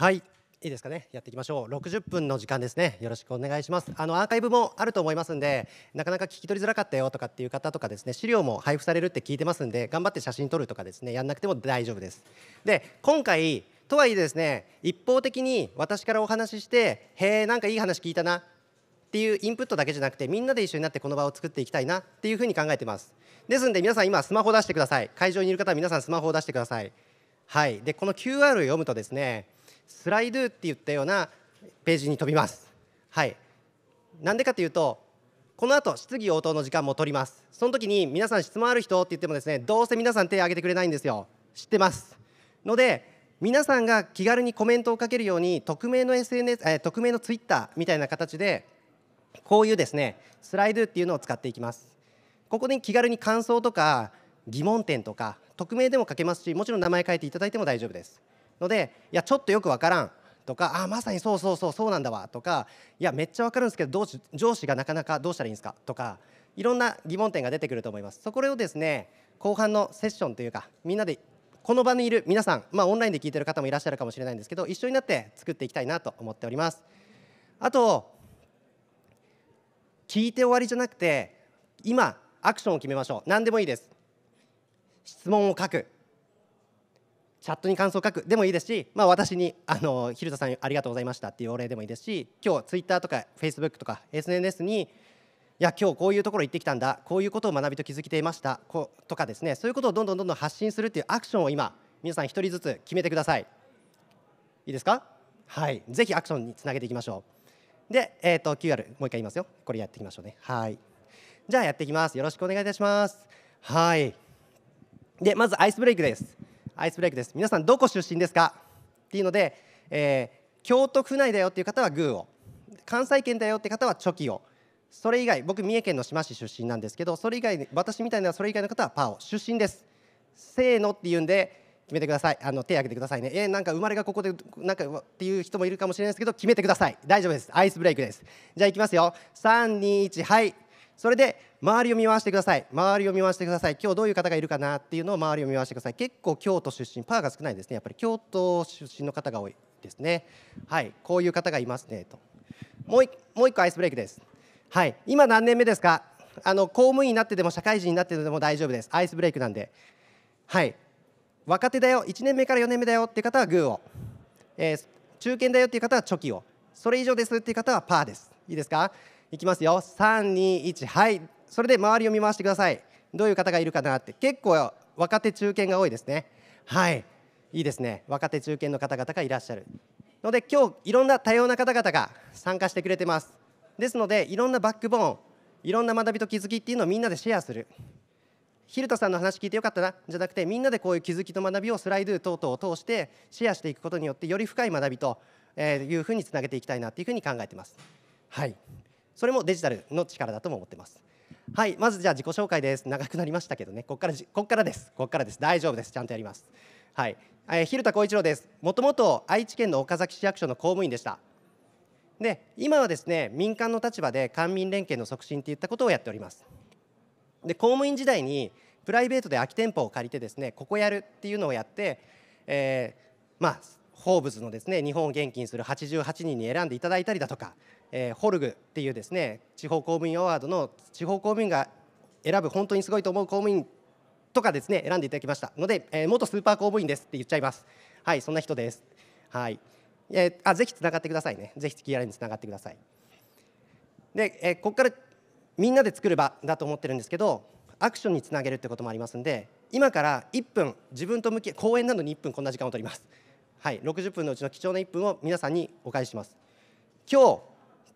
はいいいですかねやっていきましょう60分の時間ですねよろしくお願いしますあのアーカイブもあると思いますんでなかなか聞き取りづらかったよとかっていう方とかですね資料も配布されるって聞いてますんで頑張って写真撮るとかですねやんなくても大丈夫ですで今回とはいえですね一方的に私からお話ししてへえなんかいい話聞いたなっていうインプットだけじゃなくてみんなで一緒になってこの場を作っていきたいなっていうふうに考えてますですんで皆さん今スマホを出してください会場にいる方は皆さんスマホを出してくださいはいでこの QR を読むとですねスライドって言ったようなページに飛びます。はい、なんでかというとこの後質疑応答の時間も取りますその時に皆さん質問ある人って言ってもですねどうせ皆さん手を挙げてくれないんですよ知ってますので皆さんが気軽にコメントをかけるように匿名の SNS、え匿名の Twitter みたいな形でこういうですねスライドっていうのを使っていきますここに気軽に感想とか疑問点とか匿名でも書けますしもちろん名前書いていただいても大丈夫ですので「いやちょっとよく分からん」とか「あまさにそうそうそうそうなんだわ」とか「いやめっちゃ分かるんですけどどうし上司がなかなかどうしたらいいんですか」とかいろんな疑問点が出てくると思います。そこをですね後半のセッションというかみんなでこの場にいる皆さん、まあ、オンラインで聞いてる方もいらっしゃるかもしれないんですけど一緒になって作っていきたいなと思っております。あと聞いて終わりじゃなくて今アクションを決めましょう何でもいいです質問を書くチャットに感想を書くでもいいですし、まあ、私にあの「蛭田さんありがとうございました」っていうお礼でもいいですし今日ツイッターとかフェイスブックとか SNS にいや今日こういうところ行ってきたんだこういうことを学びと気づきていましたこうとかですねそういうことをどんどんどんどん発信するっていうアクションを今皆さん一人ずつ決めてくださいいいですかはいぜひアクションにつなげていきましょうで、えーと、と QR もう一回言いますよこれやっていきましょうねはいじゃあやっていきますよろしくお願いいたしますはいでまずアイスブレイクですアイスブレイクです皆さんどこ出身ですかっていうので、えー、京都府内だよっていう方はグーを関西圏だよって方はチョキをそれ以外僕三重県の志摩市出身なんですけどそれ以外私みたいなそれ以外の方はパーを出身ですせーのって言うんで決めてくださいあの手を挙げてくださいねえー、なんか生まれがここでなんかっていう人もいるかもしれないですけど決めてください大丈夫ですアイスブレイクですじゃあいきますよ321はいそれで周りを見回してください周りを見回してください今日どういう方がいるかなっていうのを周りを見回してください結構京都出身パーが少ないですねやっぱり京都出身の方が多いですねはいこういう方がいますねともうもう一個アイスブレイクですはい今何年目ですかあの公務員になってでも社会人になってでも大丈夫ですアイスブレイクなんではい若手だよ1年目から4年目だよっていう方はグーを、えー、中堅だよっていう方はチョキをそれ以上ですっていう方はパーですいいですかいきますよ321はいそれで周りを見回してくださいどういう方がいるかなって結構若手中堅が多いですねはいいいですね若手中堅の方々がいらっしゃるので今日いろんな多様な方々が参加してくれてますですのでいろんなバックボーンいろんな学びと気づきっていうのをみんなでシェアするヒルトさんの話聞いてよかったなじゃなくてみんなでこういう気づきと学びをスライド等々を通してシェアしていくことによってより深い学びというふうにつなげていきたいなというふうに考えてます。はい、それもデジタルの力だとも思ってます。はい、まずじゃあ自己紹介です。長くなりましたけどね、ここからここからです。ここからです。大丈夫です。ちゃんとやります。はい、えー、蛭田光一郎です。もともと愛知県の岡崎市役所の公務員でした。で、今はですね、民間の立場で官民連携の促進といったことをやっております。で、公務員時代にプライベートで空き店舗を借りてですね、ここやるっていうのをやって、えー、まあ。ホーブズのですね日本を現金する88人に選んでいただいたりだとかえー、ホルグっていうですね地方公務員アワードの地方公務員が選ぶ本当にすごいと思う公務員とかですね選んでいただきましたので、えー、元スーパー公務員ですって言っちゃいますはいそんな人ですはい、えー、あぜひつながってくださいねぜひ t r につながってくださいで、えー、ここからみんなで作る場だと思ってるんですけどアクションにつなげるってこともありますんで今から1分自分と向き公演なのに1分こんな時間を取りますはい60分のうちの貴重な1分を皆さんにお返しします今日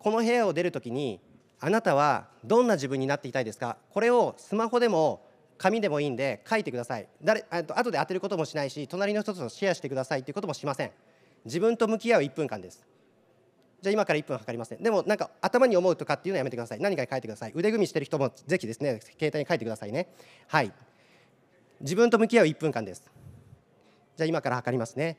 この部屋を出るときにあなたはどんな自分になっていたいですかこれをスマホでも紙でもいいんで書いてください誰あと後で当てることもしないし隣の人とシェアしてくださいということもしません自分と向き合う1分間ですじゃあ今から1分測りますねでもなんか頭に思うとかっていうのはやめてください何かに書いてください腕組みしてる人もぜひですね携帯に書いてくださいねはい自分と向き合う1分間ですじゃあ今から測りますね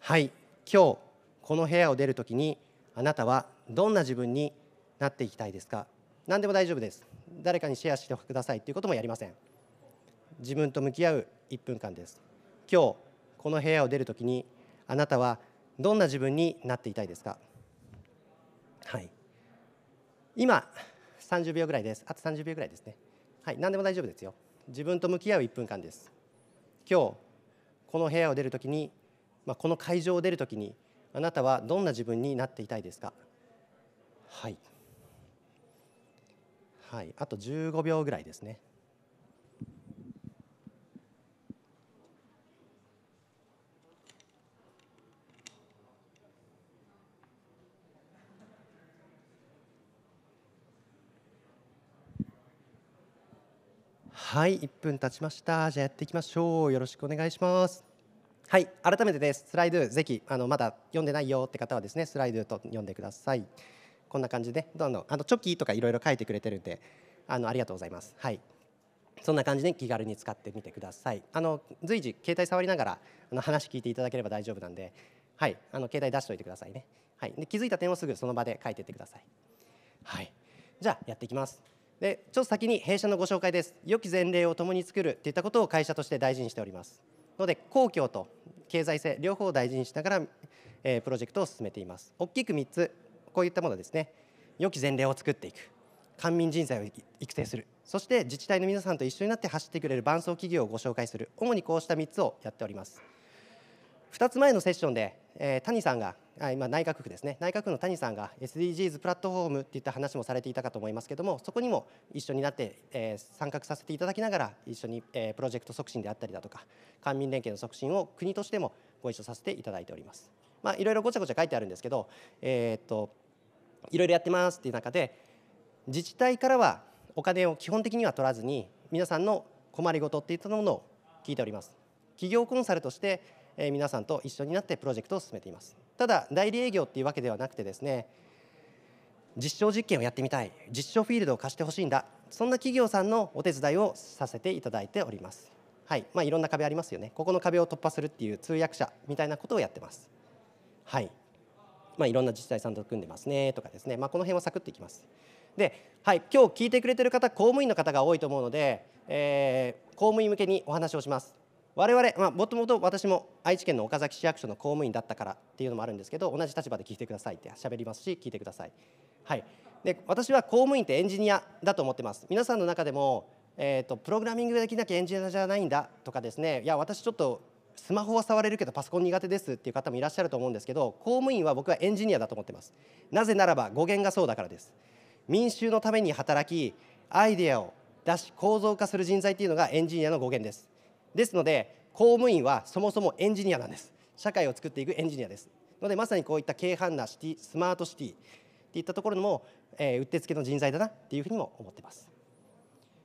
はい今日この部屋を出るときにあなたはどんな自分になっていきたいですか何でも大丈夫です誰かにシェアしてくださいということもやりません自分と向き合う1分間です今日この部屋を出るときにあなたはどんな自分になっていたいですかはい今30秒ぐらいですあと30秒ぐらいですねはい何でも大丈夫ですよ自分と向き合う1分間です今日この部屋を出るときに、まあ、この会場を出るときにあなたはどんな自分になっていたいですかはい、はい、あと15秒ぐらいですね。はい、1分経ちました。じゃあやっていきましょう。よろしくお願いします。はい、改めてです。スライド、ぜひあのまだ読んでないよって方はですね、スライドと読んでください。こんな感じでどんどんあのチョキとかいろいろ書いてくれてるんであのありがとうございます。はいそんな感じで気軽に使ってみてください。あの随時携帯触りながらあの話聞いていただければ大丈夫なんで、はい、あの携帯出しておいてくださいね。はい、で気づいた点をすぐその場で書いていってください。はい、じゃあやっていきます。でちょっと先に弊社のご紹介です。良き前例を共に作るといったことを会社として大事にしております。ので公共と経済性両方を大事にしながら、えー、プロジェクトを進めています。大きく3つこういったものですね良き前例を作っていく官民人材を育成するそして自治体の皆さんと一緒になって走ってくれる伴走企業をご紹介する主にこうした3つをやっております2つ前のセッションで、えー、谷さんが今内閣府ですね内閣府の谷さんが SDGs プラットフォームといった話もされていたかと思いますけどもそこにも一緒になって、えー、参画させていただきながら一緒に、えー、プロジェクト促進であったりだとか官民連携の促進を国としてもご一緒させていただいておりますまあいろいろごちゃごちゃ書いてあるんですけどえー、っといろいろやってますっていう中で自治体からはお金を基本的には取らずに皆さんの困りごとっていったものを聞いております企業コンサルとして、え皆さんと一緒になってプロジェクトを進めていますただ代理営業っていうわけではなくてですね実証実験をやってみたい実証フィールドを貸してほしいんだそんな企業さんのお手伝いをさせていただいておりますはいまあいろんな壁ありますよねここの壁を突破するっていう通訳者みたいなことをやってますはいまあ、いろんな自治体さんと組んでますねとかですね、まあ、この辺はサクッといきます。で、はい、今日聞いてくれてる方公務員の方が多いと思うので、えー、公務員向けにお話をします。我々、もともと私も愛知県の岡崎市役所の公務員だったからっていうのもあるんですけど同じ立場で聞いてくださいって喋りますし聞いてください、はい、で私は公務員ってエンジニアだと思ってます皆さんの中でも、えーと、とプログラミングができなきゃエンジニアじゃないんだとかですねいや私ちょっとスマホは触れるけどパソコン苦手ですっていう方もいらっしゃると思うんですけど公務員は僕はエンジニアだと思ってますなぜならば語源がそうだからです民衆のために働きアイデアを出し構造化する人材っていうのがエンジニアの語源ですですので公務員はそもそもエンジニアなんです社会を作っていくエンジニアですのでまさにこういった軽犯なシティスマートシティっていったところも、えー、うってつけの人材だなっていうふうにも思ってます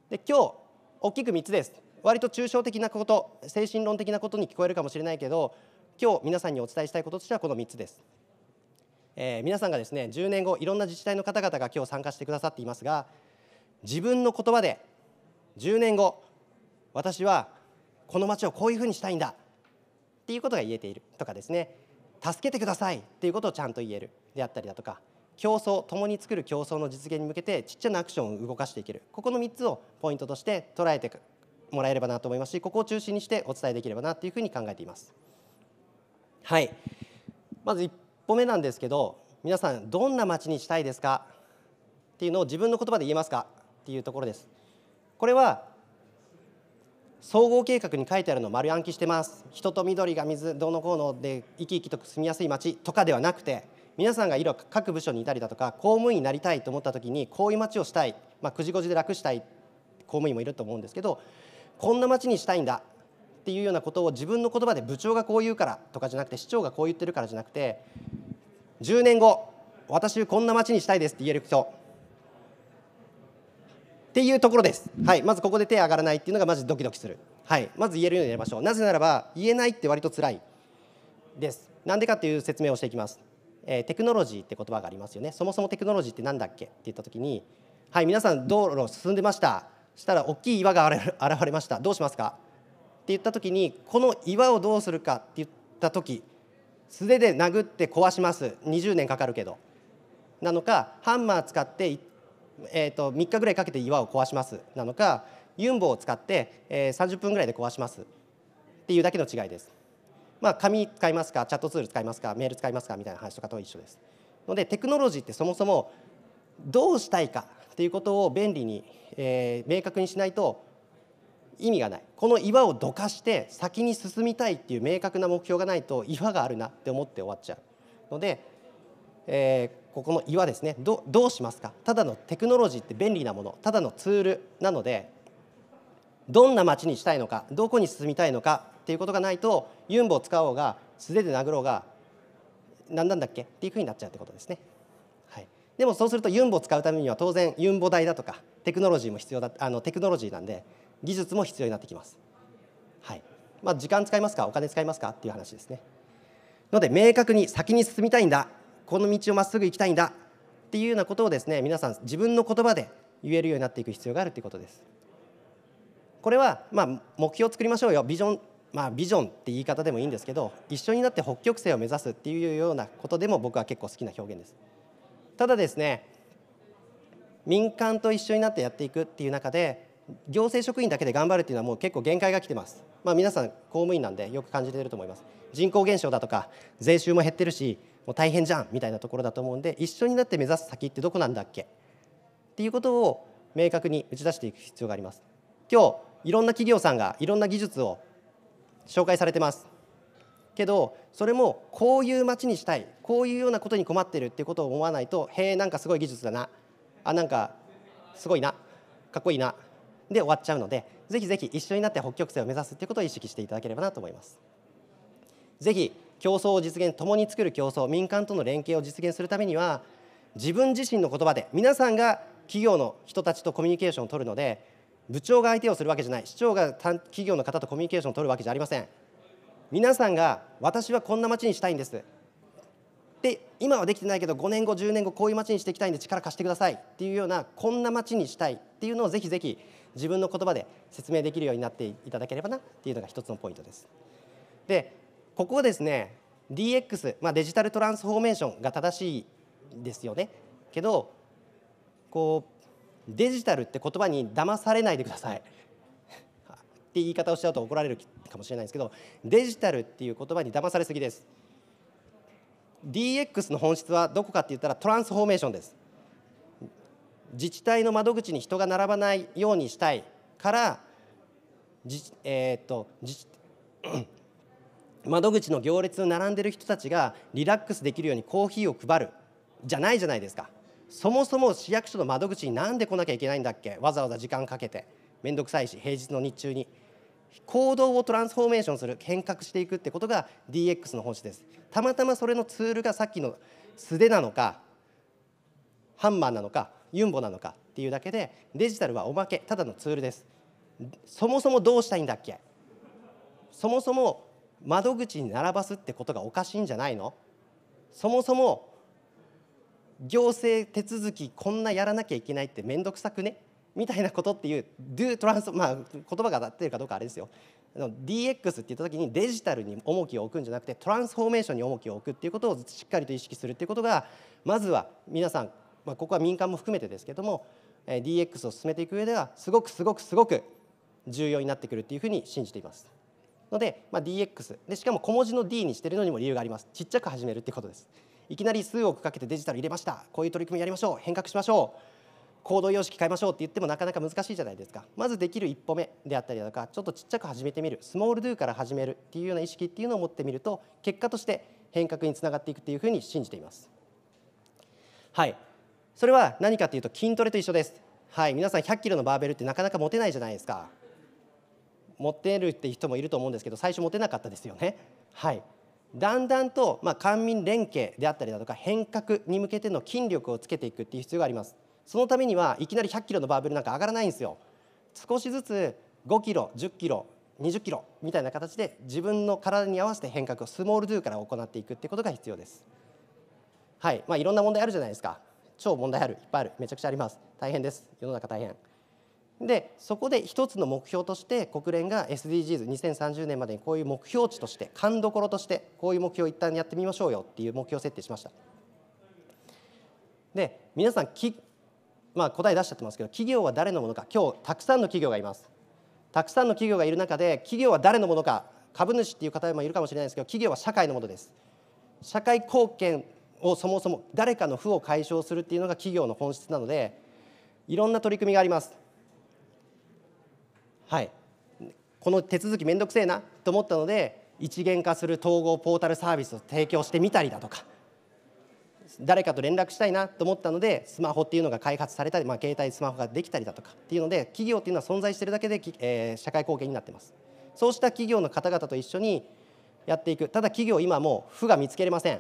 で今日大きく3つです割と抽象的なこと精神論的なことに聞こえるかもしれないけど今日皆さんにお伝えしたいこととしてはこの3つです。えー、皆さんがですね10年後いろんな自治体の方々が今日参加してくださっていますが自分の言葉で10年後私はこの町をこういうふうにしたいんだっていうことが言えているとかですね助けてくださいっていうことをちゃんと言えるであったりだとか競争共に作る競争の実現に向けてちっちゃなアクションを動かしていけるここの3つをポイントとして捉えていくもらえればなと思いますしここを中心にしてお伝えできればなというふうに考えています。はいまず1歩目なんですけど皆さんどんな街にしたいですかっていうのを自分の言葉で言えますかっていうところです。これは総合計画に書いてあるのを丸暗記してます人と緑が水どのこうので生き生きと住みやすい街とかではなくて皆さんが色各部署にいたりだとか公務員になりたいと思った時にこういう街をしたい、まあ、くじごじで楽したい公務員もいると思うんですけどこんな街にしたいんだっていうようなことを自分の言葉で部長がこう言うからとかじゃなくて市長がこう言ってるからじゃなくて10年後私こんな街にしたいですって言える人っていうところです、はい、まずここで手上がらないっていうのがまずドキドキする、はい、まず言えるようにやりましょうなぜならば言えないって割とつらいですなんでかっていう説明をしていきます、えー、テクノロジーって言葉がありますよねそもそもテクノロジーって何だっけって言った時にはい皆さん道路進んでましたしたら大きい岩が現れましたどうしますかって言った時にこの岩をどうするかって言った時素手で殴って壊します20年かかるけどなのかハンマー使って、えー、と3日ぐらいかけて岩を壊しますなのかユンボを使って、えー、30分ぐらいで壊しますっていうだけの違いです。まあ、紙使いますかチャットツール使いますかメール使いますかみたいな話とかと一緒です。のでテクノロジーってそもそもどうしたいかということを便利に、えー、明確にしないと意味がないこの岩をどかして先に進みたいっていう明確な目標がないと岩があるなって思って終わっちゃうので、えー、ここの岩ですねどどうしますかただのテクノロジーって便利なものただのツールなのでどんな街にしたいのかどこに進みたいのかっていうことがないとユンボを使おうが素手で殴ろうが何なんだっけっていうふうになっちゃうってことですね。でもそうするとユンボを使うためには当然ユンボ代だとかテクノロジーも必要だあのテクノロジーなんで技術も必要になってきます。はいまあ、時間使いますかお金使いますかっていう話ですね。ので明確に先に進みたいんだこの道をまっすぐ行きたいんだっていうようなことをですね皆さん自分の言葉で言えるようになっていく必要があるということです。これはまあ目標を作りましょうよビジョンまあビジョンって言い方でもいいんですけど一緒になって北極星を目指すっていうようなことでも僕は結構好きな表現です。ただですね民間と一緒になってやっていくっていう中で行政職員だけで頑張るっていうのはもう結構限界が来てます、まあ、皆さん公務員なんでよく感じてると思います人口減少だとか税収も減ってるしもう大変じゃんみたいなところだと思うんで一緒になって目指す先ってどこなんだっけっていうことを明確に打ち出していく必要があります今日いろんな企業さんがいろんな技術を紹介されてますけどそれもこういう街にしたいこういうようなことに困ってるっていうことを思わないとへえなんかすごい技術だなあなんかすごいなかっこいいなで終わっちゃうのでぜひぜひ一緒になって北極星を目指すっていうことを意識していただければなと思います。ぜひ競争を実現共に作る競争民間との連携を実現するためには自分自身の言葉で皆さんが企業の人たちとコミュニケーションを取るので部長が相手をするわけじゃない市長が企業の方とコミュニケーションを取るわけじゃありません皆さんが私はこんな街にしたいんですで今はできてないけど5年後10年後こういう街にしていきたいんで力貸してくださいっていうようなこんな街にしたいっていうのをぜひぜひ自分の言葉で説明できるようになっていただければなっていうのが一つのポイントです。でここですね DX、まあ、デジタルトランスフォーメーションが正しいですよねけどこうデジタルって言葉に騙されないでください。言い方をしちゃうと怒られるかもしれないんですけどデジタルっていう言葉に騙されすぎです DX の本質はどこかって言ったらトランスフォーメーションです自治体の窓口に人が並ばないようにしたいからじ、えー、っと自 窓口の行列に並んでる人たちがリラックスできるようにコーヒーを配るじゃないじゃないですかそもそも市役所の窓口になんで来なきゃいけないんだっけわざわざ時間かけて面倒くさいし平日の日中に行動をトランスフォーメーションする変革していくってことが DX の本質ですたまたまそれのツールがさっきの素手なのかハンマーなのかユンボなのかっていうだけでデジタルはおまけただのツールですそもそもどうしたいんだっけそもそも窓口に並ばすってことがおかしいんじゃないのそもそも行政手続きこんなやらなきゃいけないって面倒くさくねみたいなことっていう do trans まあ言葉が当たってるかどうかあれですよ DX って言った時にデジタルに重きを置くんじゃなくてトランスフォーメーションに重きを置くっていうことをしっかりと意識するっていうことがまずは皆さん、まあ、ここは民間も含めてですけども DX を進めていく上ではすごくすごくすごく重要になってくるっていうふうに信じていますので、まあ、DX でしかも小文字の D にしてるのにも理由がありますちっちゃく始めるってことですいきなり数億かけてデジタル入れましたこういう取り組みやりましょう変革しましょう行動様式変えましょうって言ってもなかなか難しいじゃないですかまずできる一歩目であったりだとかちょっとちっちゃく始めてみるスモールドゥから始めるっていうような意識っていうのを持ってみると結果として変革につながっていくっていうふうに信じていますはいそれは何かというと筋トレと一緒ですはい皆さん100キロのバーベルってなかなか持てないじゃないですか持ってるって人もいると思うんですけど最初持てなかったですよねはいだんだんと、まあ、官民連携であったりだとか変革に向けての筋力をつけていくっていう必要がありますそのためにはいきなり100キロのバーベルなんか上がらないんですよ少しずつ5キロ10キロ20キロみたいな形で自分の体に合わせて変革をスモールドゥから行っていくってことが必要ですはいまあいろんな問題あるじゃないですか超問題あるいっぱいあるめちゃくちゃあります大変です世の中大変でそこで一つの目標として国連が SDGs2030 年までにこういう目標値として勘どころとしてこういう目標を一旦やってみましょうよっていう目標設定しましたで皆さんきまあ、答え出しちゃってますけど企業は誰のものか今日たくさんの企業がいますたくさんの企業がいる中で企業は誰のものか株主っていう方もいるかもしれないですけど企業は社会のものです社会貢献をそもそも誰かの負を解消するっていうのが企業の本質なのでいろんな取り組みがありますはいこの手続き面倒くせえなと思ったので一元化する統合ポータルサービスを提供してみたりだとか誰かと連絡したいなと思ったのでスマホっていうのが開発されたり、まあ、携帯スマホができたりだとかっていうので企業っていうのは存在してるだけで、えー、社会貢献になってますそうした企業の方々と一緒にやっていくただ企業今もう負が見つけれません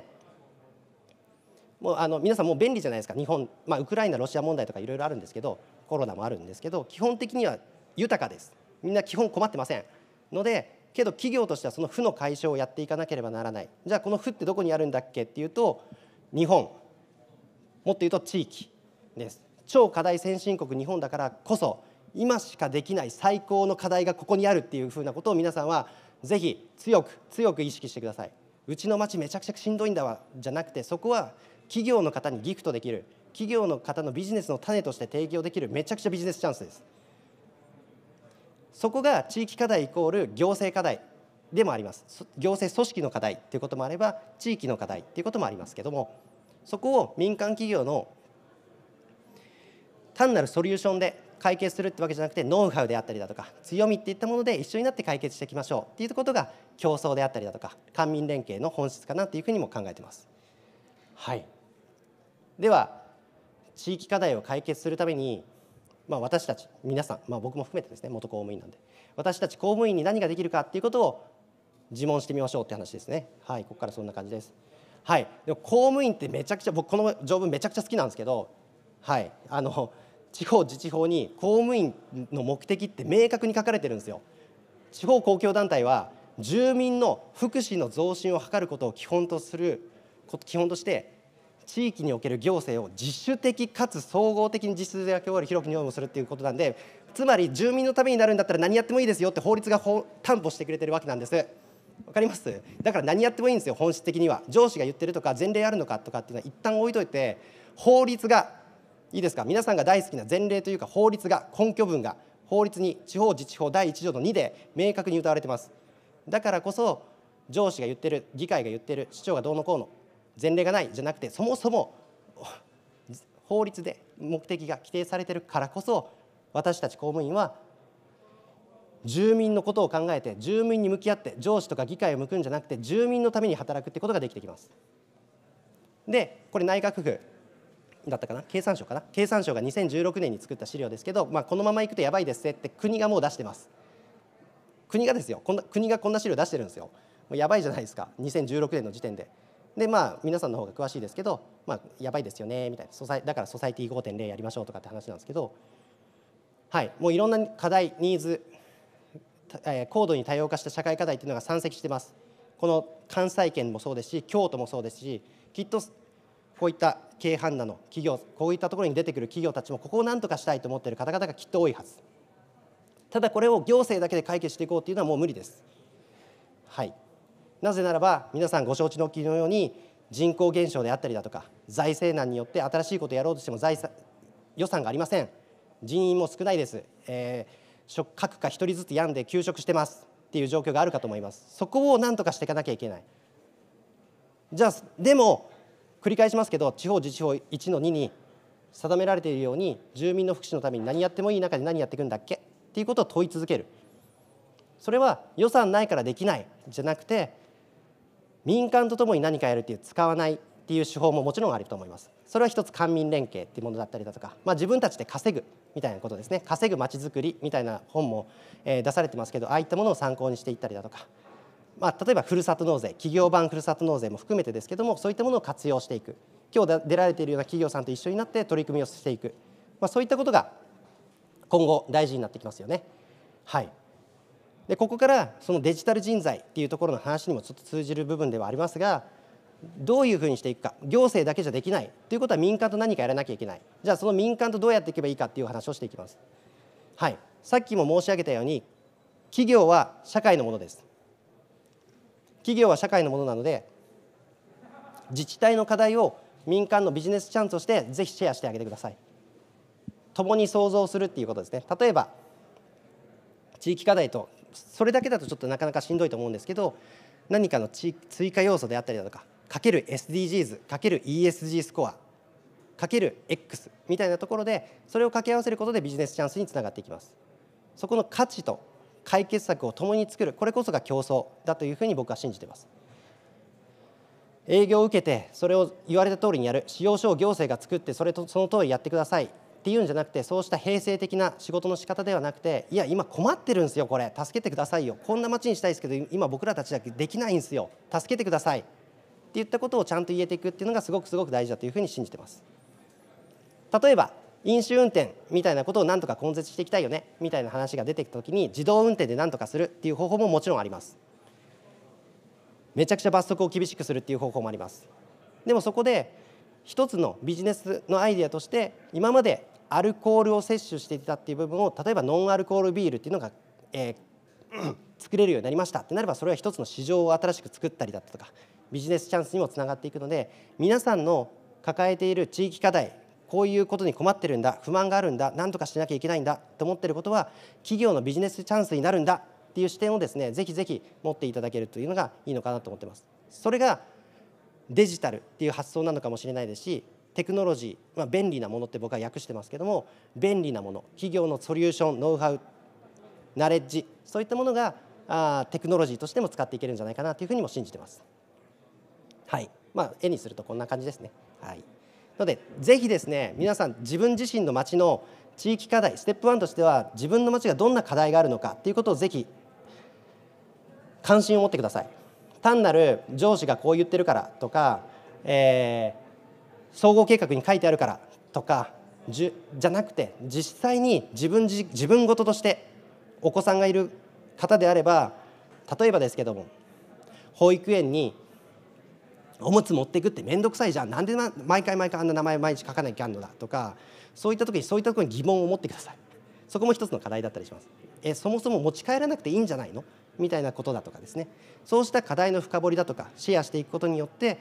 もうあの皆さんもう便利じゃないですか日本、まあ、ウクライナロシア問題とかいろいろあるんですけどコロナもあるんですけど基本的には豊かですみんな基本困ってませんのでけど企業としてはその負の解消をやっていかなければならないじゃあこの負ってどこにあるんだっけっていうと日本もっと言うと地域です超課題先進国日本だからこそ今しかできない最高の課題がここにあるっていうふうなことを皆さんはぜひ強く強く意識してくださいうちの町めちゃくちゃしんどいんだわじゃなくてそこは企業の方にギフトできる企業の方のビジネスの種として提供できるめちゃくちゃビジネスチャンスですそこが地域課題イコール行政課題でもあります行政組織の課題ということもあれば地域の課題ということもありますけどもそこを民間企業の単なるソリューションで解決するってわけじゃなくてノウハウであったりだとか強みっていったもので一緒になって解決していきましょうっていうことが競争であったりだとか官民連携の本質かなというふうにも考えてます。はい、では地域課題を解決するために、まあ、私たち皆さん、まあ、僕も含めてですね元公務員なんで私たち公務員に何ができるかっていうことを自問してみましょうって話ですねはいここからそんな感じですはいでも公務員ってめちゃくちゃ僕この条文めちゃくちゃ好きなんですけどはいあの地方自治法に公務員の目的って明確に書かれてるんですよ地方公共団体は住民の福祉の増進を図ることを基本とする基本として地域における行政を自主的かつ総合的に実質的役割を広く用務するということなんでつまり住民のためになるんだったら何やってもいいですよって法律が担保してくれてるわけなんです。分かりますだから何やってもいいんですよ本質的には上司が言ってるとか前例あるのかとかっていうのは一旦置いといて法律がいいですか皆さんが大好きな前例というか法律が根拠文が法律に地方自治法第1条の2で明確に謳われてますだからこそ上司が言ってる議会が言ってる市長がどうのこうの前例がないじゃなくてそもそも法律で目的が規定されてるからこそ私たち公務員は住民のことを考えて住民に向き合って上司とか議会を向くんじゃなくて住民のために働くってことができてきますでこれ内閣府だったかな経産省かな経産省が2016年に作った資料ですけど、まあ、このままいくとやばいですって国がもう出してます国がですよこんな国がこんな資料出してるんですよもうやばいじゃないですか2016年の時点ででまあ皆さんの方が詳しいですけど、まあ、やばいですよねみたいなだからソサイティ5.0やりましょうとかって話なんですけどはいもういろんな課題ニーズ高度に多様化した社会課題というのが山積しています。この関西圏もそうですし、京都もそうですし、きっとこういった経営判断の企業、こういったところに出てくる企業たちも、ここをなんとかしたいと思っている方々がきっと多いはず。ただ、これを行政だけで解決していこうというのはもう無理です。はい、なぜならば、皆さんご承知のきのように、人口減少であったりだとか、財政難によって新しいことをやろうとしても財産予算がありません。人員も少ないです。えー各家一人ずつ病んで休職してますっていう状況があるかと思いますそこを何とかしていかなきゃいけないじゃあでも繰り返しますけど地方自治法1の2に定められているように住民の福祉のために何やってもいい中で何やっていくんだっけっていうことを問い続けるそれは予算ないからできないじゃなくて民間とともに何かやるっていう使わないっていう手法ももちろんあると思います。それは一つ官民連携っていうものだったりだとか、まあ、自分たちで稼ぐみたいなことですね稼ぐまちづくりみたいな本も、え出されてますけどああいったものを参考にしていったりだとか、まあ、例えばふるさと納税企業版ふるさと納税も含めてですけどもそういったものを活用していく今日出られているような企業さんと一緒になって取り組みをしていく、まあ、そういったことが今後大事になってきますよね。はいでここからそのデジタル人材っていうところの話にもちょっと通じる部分ではありますがどういうふうにしていくか行政だけじゃできないということは民間と何かやらなきゃいけないじゃあその民間とどうやっていけばいいかっていう話をしていきますはいさっきも申し上げたように企業は社会のものです企業は社会のものなので自治体の課題を民間のビジネスチャンスとしてぜひシェアしてあげてください共に創造するっていうことですね例えば地域課題とそれだけだとちょっとなかなかしんどいと思うんですけど何かの追加要素であったりだとかかける s d g s る e s g スコアかける x みたいなところでそれを掛け合わせることでビジネスチャンスにつながっていきますそこの価値と解決策を共に作るこれこそが競争だというふうに僕は信じています営業を受けてそれを言われた通りにやる使用書を行政が作ってそれとその通りやってくださいっていうんじゃなくてそうした平成的な仕事の仕方ではなくていや今困ってるんですよこれ助けてくださいよこんな街にしたいですけど今僕らたちだけできないんですよ助けてくださいって言ったことをちゃんと言えていくっていうのがすごくすごく大事だというふうに信じてます例えば飲酒運転みたいなことをなんとか根絶していきたいよねみたいな話が出てきた時に自動運転でなんとかするっていう方法ももちろんありますめちゃくちゃ罰則を厳しくするっていう方法もありますでもそこで一つのビジネスのアイディアとして今までアルコールを摂取していたっていう部分を例えばノンアルコールビールっていうのが、えー、作れるようになりましたってなればそれは一つの市場を新しく作ったりだとかビジネスチャンスにもつながっていくので皆さんの抱えている地域課題こういうことに困ってるんだ不満があるんだ何とかしなきゃいけないんだと思ってることは企業のビジネスチャンスになるんだっていう視点をですねぜひぜひ持っていただけるというのがいいのかなと思ってます。それがデジタルっていう発想なのかもしれないですしテクノロジー、まあ、便利なものって僕は訳してますけども便利なもの企業のソリューションノウハウナレッジそういったものがあテクノロジーとしても使っていけるんじゃないかなというふうにも信じてます。はいまあ、絵にするとこんな感じですね。はい、のでぜひですね皆さん自分自身の町の地域課題ステップ1としては自分の町がどんな課題があるのかっていうことをぜひ関心を持ってください。単なる上司がこう言ってるからとか、えー、総合計画に書いてあるからとかじゃなくて実際に自分自自分事としてお子さんがいる方であれば例えばですけども保育園におむつ持っていくって面倒くさいじゃんなんでな毎回毎回あんな名前毎日書かなきゃいけんのだとかそういった時にそういったところに疑問を持ってくださいそこも一つの課題だったりしますえそもそも持ち帰らなくていいんじゃないのみたいなことだとかですねそうした課題の深掘りだとかシェアしていくことによって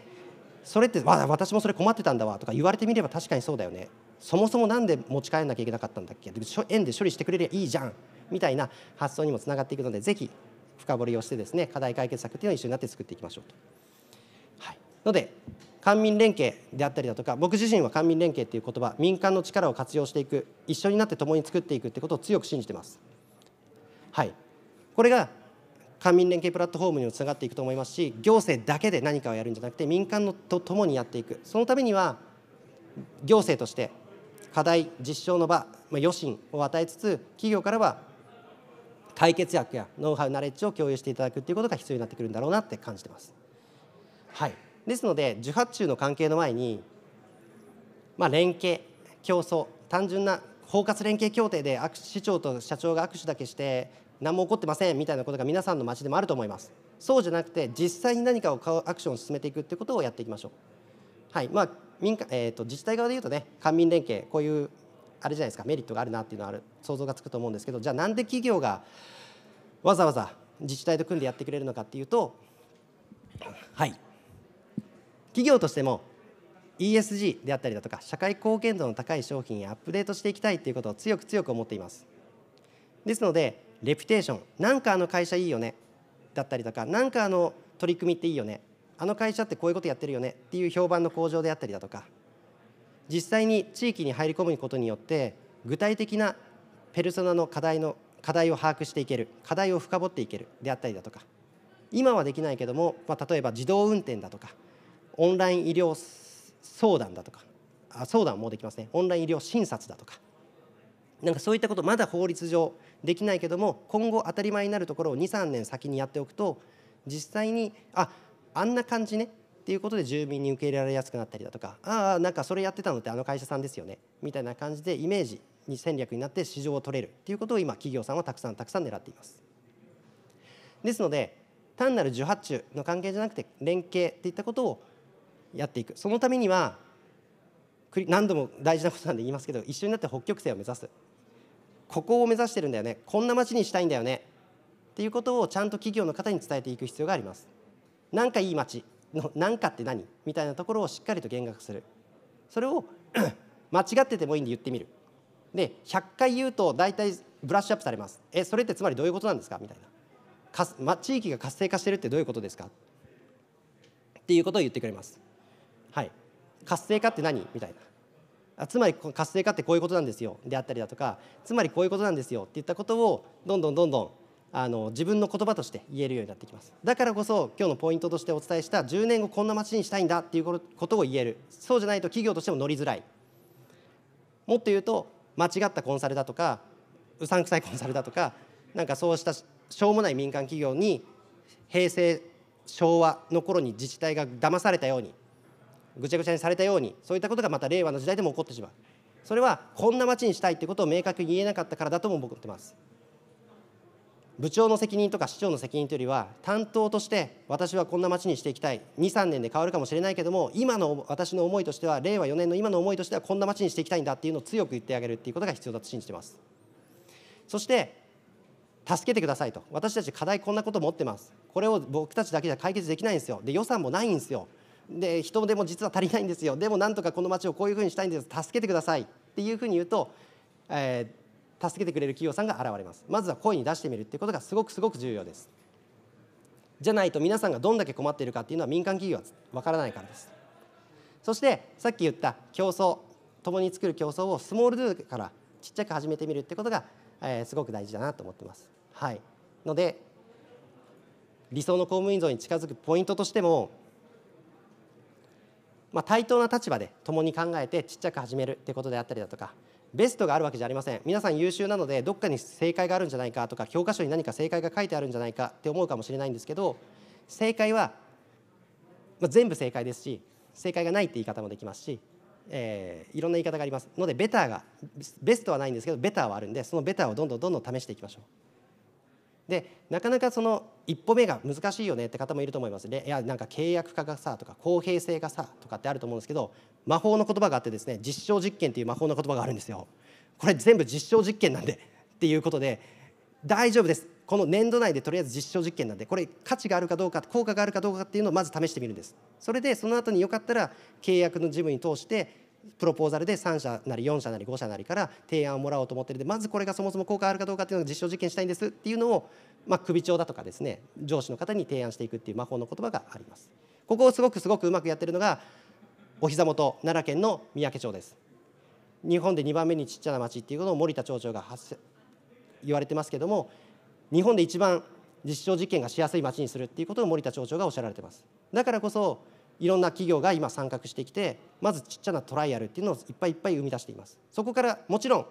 それって私もそれ困ってたんだわとか言われてみれば確かにそうだよねそもそも何で持ち帰らなきゃいけなかったんだっけ円で処理してくれりゃいいじゃんみたいな発想にもつながっていくのでぜひ深掘りをしてですね課題解決策っていうのを一緒になって作っていきましょうと。ので官民連携であったりだとか僕自身は官民連携という言葉民間の力を活用していく一緒になって共に作っていくということを強く信じてます。はい、これが官民連携プラットフォームにもつながっていくと思いますし行政だけで何かをやるんじゃなくて民間のとともにやっていくそのためには行政として課題実証の場、まあ、余震を与えつつ企業からは解決薬やノウハウナレッジを共有していただくということが必要になってくるんだろうなって感じてます。はいですので受発注の関係の前に、まあ、連携競争単純な包括連携協定で市長と社長が握手だけして何も起こってませんみたいなことが皆さんの街でもあると思いますそうじゃなくて実際に何かをアクションを進めていくってことをやっていきましょうはいまあ民えーと、と自治体側でいうとね官民連携こういうあれじゃないですかメリットがあるなっていうのはある想像がつくと思うんですけどじゃあなんで企業がわざわざ自治体と組んでやってくれるのかっていうとはい企業としても ESG であったりだとか社会貢献度の高い商品へアップデートしていきたいということを強く強く思っていますですのでレピュテーションなんかあの会社いいよねだったりとかなんかあの取り組みっていいよねあの会社ってこういうことやってるよねっていう評判の向上であったりだとか実際に地域に入り込むことによって具体的なペルソナの課題の課題を把握していける課題を深掘っていけるであったりだとか今はできないけども、まあ、例えば自動運転だとかオンライン医療相談だとかあ相談もできますねオンライン医療診察だとかなんかそういったことまだ法律上できないけども今後当たり前になるところを23年先にやっておくと実際にああんな感じねっていうことで住民に受け入れられやすくなったりだとかああなんかそれやってたのってあの会社さんですよねみたいな感じでイメージに戦略になって市場を取れるっていうことを今企業さんはたくさんたくさん狙っています。ですので単なる受発注の関係じゃなくて連携っていったことをやっていくそのためには何度も大事なことなんで言いますけど一緒になって北極星を目指すここを目指してるんだよねこんな街にしたいんだよねっていうことをちゃんと企業の方に伝えていく必要がありますなんかいい街のなんかって何みたいなところをしっかりと減額するそれを 間違っててもいいんで言ってみるで100回言うと大体ブラッシュアップされますえそれってつまりどういうことなんですかみたいなか、ま、地域が活性化してるってどういうことですかっていうことを言ってくれますはい、活性化って何みたいなあつまり活性化ってこういうことなんですよであったりだとかつまりこういうことなんですよっていったことをどんどんどんどんあの自分の言葉として言えるようになってきますだからこそ今日のポイントとしてお伝えした10年後こんな街にしたいんだっていうことを言えるそうじゃないと企業としても乗りづらいもっと言うと間違ったコンサルだとかうさんくさいコンサルだとかなんかそうしたしょうもない民間企業に平成昭和の頃に自治体が騙されたようにぐちゃぐちゃにされたようにそういったことがまた令和の時代でも起こってしまうそれはこんな町にしたいということを明確に言えなかったからだとも思ってます部長の責任とか市長の責任というよりは担当として私はこんな町にしていきたい23年で変わるかもしれないけども今の私の思いとしては令和4年の今の思いとしてはこんな町にしていきたいんだっていうのを強く言ってあげるっていうことが必要だと信じてますそして助けてくださいと私たち課題こんなこと持ってますこれを僕たちだけじゃ解決できないんですよで予算もないんですよで人でも実は足りないんですよでもなんとかこの町をこういうふうにしたいんです助けてくださいっていうふうに言うと、えー、助けてくれる企業さんが現れますまずは声に出してみるっていうことがすごくすごく重要ですじゃないと皆さんがどんだけ困っているかっていうのは民間企業はわからないからですそしてさっき言った競争共に作る競争をスモールドゥからちっちゃく始めてみるってことが、えー、すごく大事だなと思ってますはいので理想の公務員像に近づくポイントとしてもまあ、対等な立場で共に考えてちっちゃく始めるってことであったりだとかベストがあるわけじゃありません皆さん優秀なのでどっかに正解があるんじゃないかとか教科書に何か正解が書いてあるんじゃないかって思うかもしれないんですけど正解は、まあ、全部正解ですし正解がないって言い方もできますし、えー、いろんな言い方がありますのでベターがベストはないんですけどベターはあるんでそのベターをどんどんどんどん試していきましょう。でなかなかその一歩目が難しいよねって方もいると思いますでいやなんか契約化がさとか公平性がさとかってあると思うんですけど魔法の言葉があってですね実証実験っていう魔法の言葉があるんですよこれ全部実証実験なんでっていうことで大丈夫ですこの年度内でとりあえず実証実験なんでこれ価値があるかどうか効果があるかどうかっていうのをまず試してみるんですそれでその後によかったら契約の事務に通してプロポーザルで3社なり4社なり5社なりから提案をもらおうと思ってるんでまずこれがそもそも効果あるかどうかっていうのを実証実験したいんですっていうのをまあ、首長だとかですね上司の方に提案していくっていう魔法の言葉があります。ここをすごくすごくうまくやってるのがお膝元奈良県の三宅町です。日本で2番目にちっちゃな町っていうことを森田町長が言われてますけども日本で一番実証実験がしやすい町にするっていうことを森田町長がおっしゃられてます。だからこそいろんな企業が今参画してきてまずちっちゃなトライアルっていうのをいっぱいいっぱい生み出していますそこからもちろん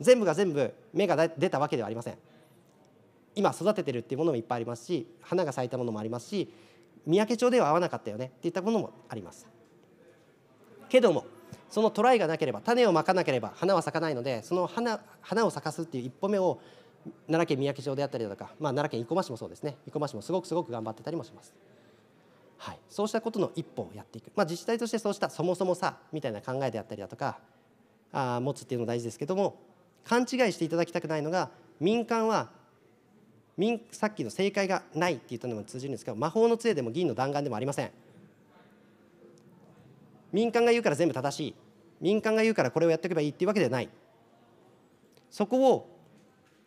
全部が全部芽が出たわけではありません今育ててるっていうものもいっぱいありますし花が咲いたものもありますし三宅町では合わなかったよねっていったものもあります。けどもそのトライがなければ種をまかなければ花は咲かないのでその花花を咲かすっていう一歩目を奈良県三宅町であったりだとか、まあ、奈良県生駒市もそうですね生駒市もすごくすごく頑張ってたりもします。はい、そうしたことの一歩をやっていく、まあ、自治体としてそうしたそもそもさみたいな考えであったりだとかあ持つっていうのも大事ですけども勘違いしていただきたくないのが民間は民さっきの正解がないって言ったのも通じるんですけど魔法の杖でも銀の弾丸でもありません民間が言うから全部正しい民間が言うからこれをやっておけばいいっていうわけではないそこを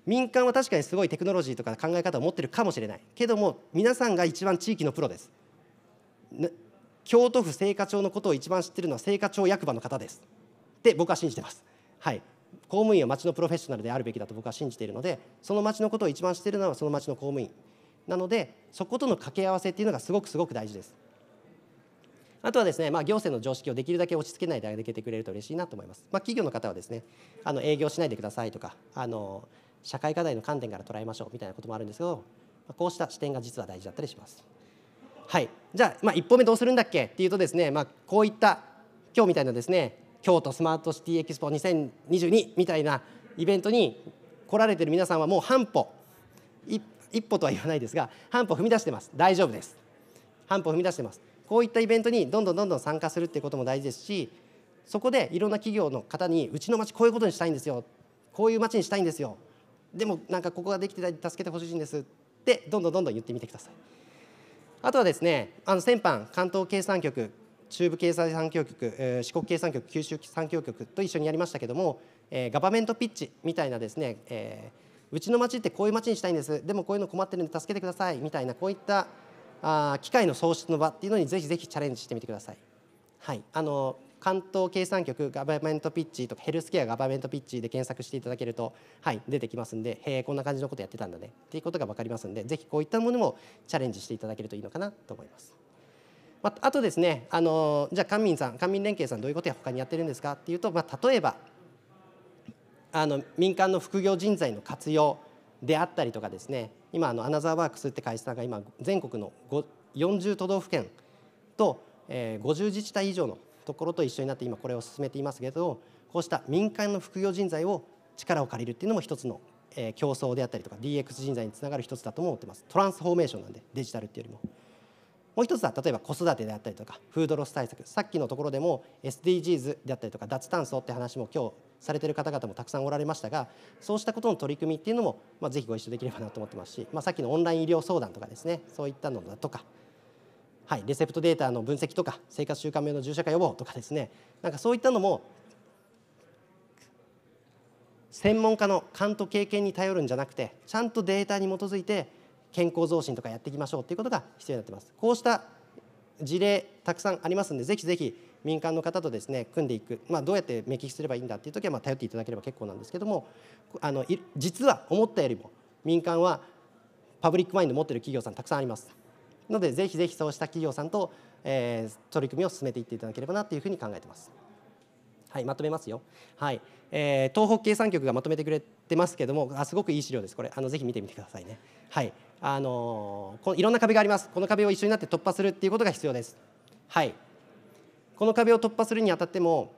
民間は確かにすごいテクノロジーとか考え方を持ってるかもしれないけども皆さんが一番地域のプロです京都府精華町のことを一番知ってるのは精華町役場の方ですって僕は信じてますはい公務員は町のプロフェッショナルであるべきだと僕は信じているのでその町のことを一番知っているのはその町の公務員なのでそことの掛け合わせっていうのがすごくすごく大事です。あとはですね、まあ、行政の常識をできるだけ落ち着けないであげてくれると嬉しいなと思います。まあ、企業の方はですね、あの営業しないでくださいとか、あの社会課題の観点から捉えましょうみたいなこともあるんですけど、こうした視点が実は大事だったりします。はい、じゃあ、まあ、一歩目どうするんだっけっていうとですね、まあ、こういった今日みたいなですね京都スマートシティエキスポ2022みたいなイベントに来られてる皆さんはもう半歩一歩とは言わないですが半歩踏み出してます大丈夫です半歩踏み出してますこういったイベントにどんどんどんどん参加するっていうことも大事ですしそこでいろんな企業の方にうちの町こういうことにしたいんですよこういう町にしたいんですよでもなんかここができてたり助けてほしいんですってどんどんどんどん言ってみてくださいあとはですねあの先般関東経産局中部経済産業局、えー、四国経産局九州産業局と一緒にやりましたけども、えー、ガバメントピッチみたいなですね、えー、うちの町ってこういう町にしたいんですでもこういうの困ってるんで助けてくださいみたいなこういったあ機会の創出の場っていうのにぜひぜひチャレンジしてみてください。はい、あの関東経産局ガバメントピッチとかヘルスケアガバメントピッチで検索していただけると、はい、出てきますんでへえこんな感じのことやってたんだねっていうことが分かりますんでぜひこういったものもチャレンジしていただけるといいのかなと思います。まあ、あとですねあのじゃあ官民さん官民連携さんどういうことや他にやってるんですかっていうと、まあ、例えばあの民間の副業人材の活用であったりとかですね今あのアナザーワークスって会社さんが今全国の40都道府県と、えー、50自治体以上のところと一緒になって今これを進めていますけどこうした民間の副業人材を力を借りるっていうのも一つの、えー、競争であったりとか DX 人材につながる一つだと思ってますトランスフォーメーションなんでデジタルっていうよりも。もう一つは例えば子育てであったりとかフードロス対策さっきのところでも SDGs であったりとか脱炭素って話も今日されている方々もたくさんおられましたがそうしたことの取り組みっていうのも、まあ、ぜひご一緒できればなと思ってますし、まあ、さっきのオンライン医療相談とかですねそういったのだとか、はい、レセプトデータの分析とか生活習慣病の重症化予防とかですねなんかそういったのも専門家の勘と経験に頼るんじゃなくてちゃんとデータに基づいて健康増進とかやっていきましょうということが必要になってます。こうした事例たくさんありますのでぜひぜひ民間の方とですね組んでいく、まあ、どうやって目利きすればいいんだっていう時はまあ頼っていただければ結構なんですけどもあの実は思ったよりも民間はパブリックマインド持ってる企業さんたくさんありますのでぜひぜひそうした企業さんと、えー、取り組みを進めていっていただければなというふうに考えてます。はい、まとめますよ、はいえー、東北経産局がまとめてくれてますけどもあすごくいい資料ですこれあのぜひ見てみてくださいね。はいあのこいろんな壁がありますこの壁を一緒になって突破するっていうことが必要です。はいこの壁を突破するにあたっても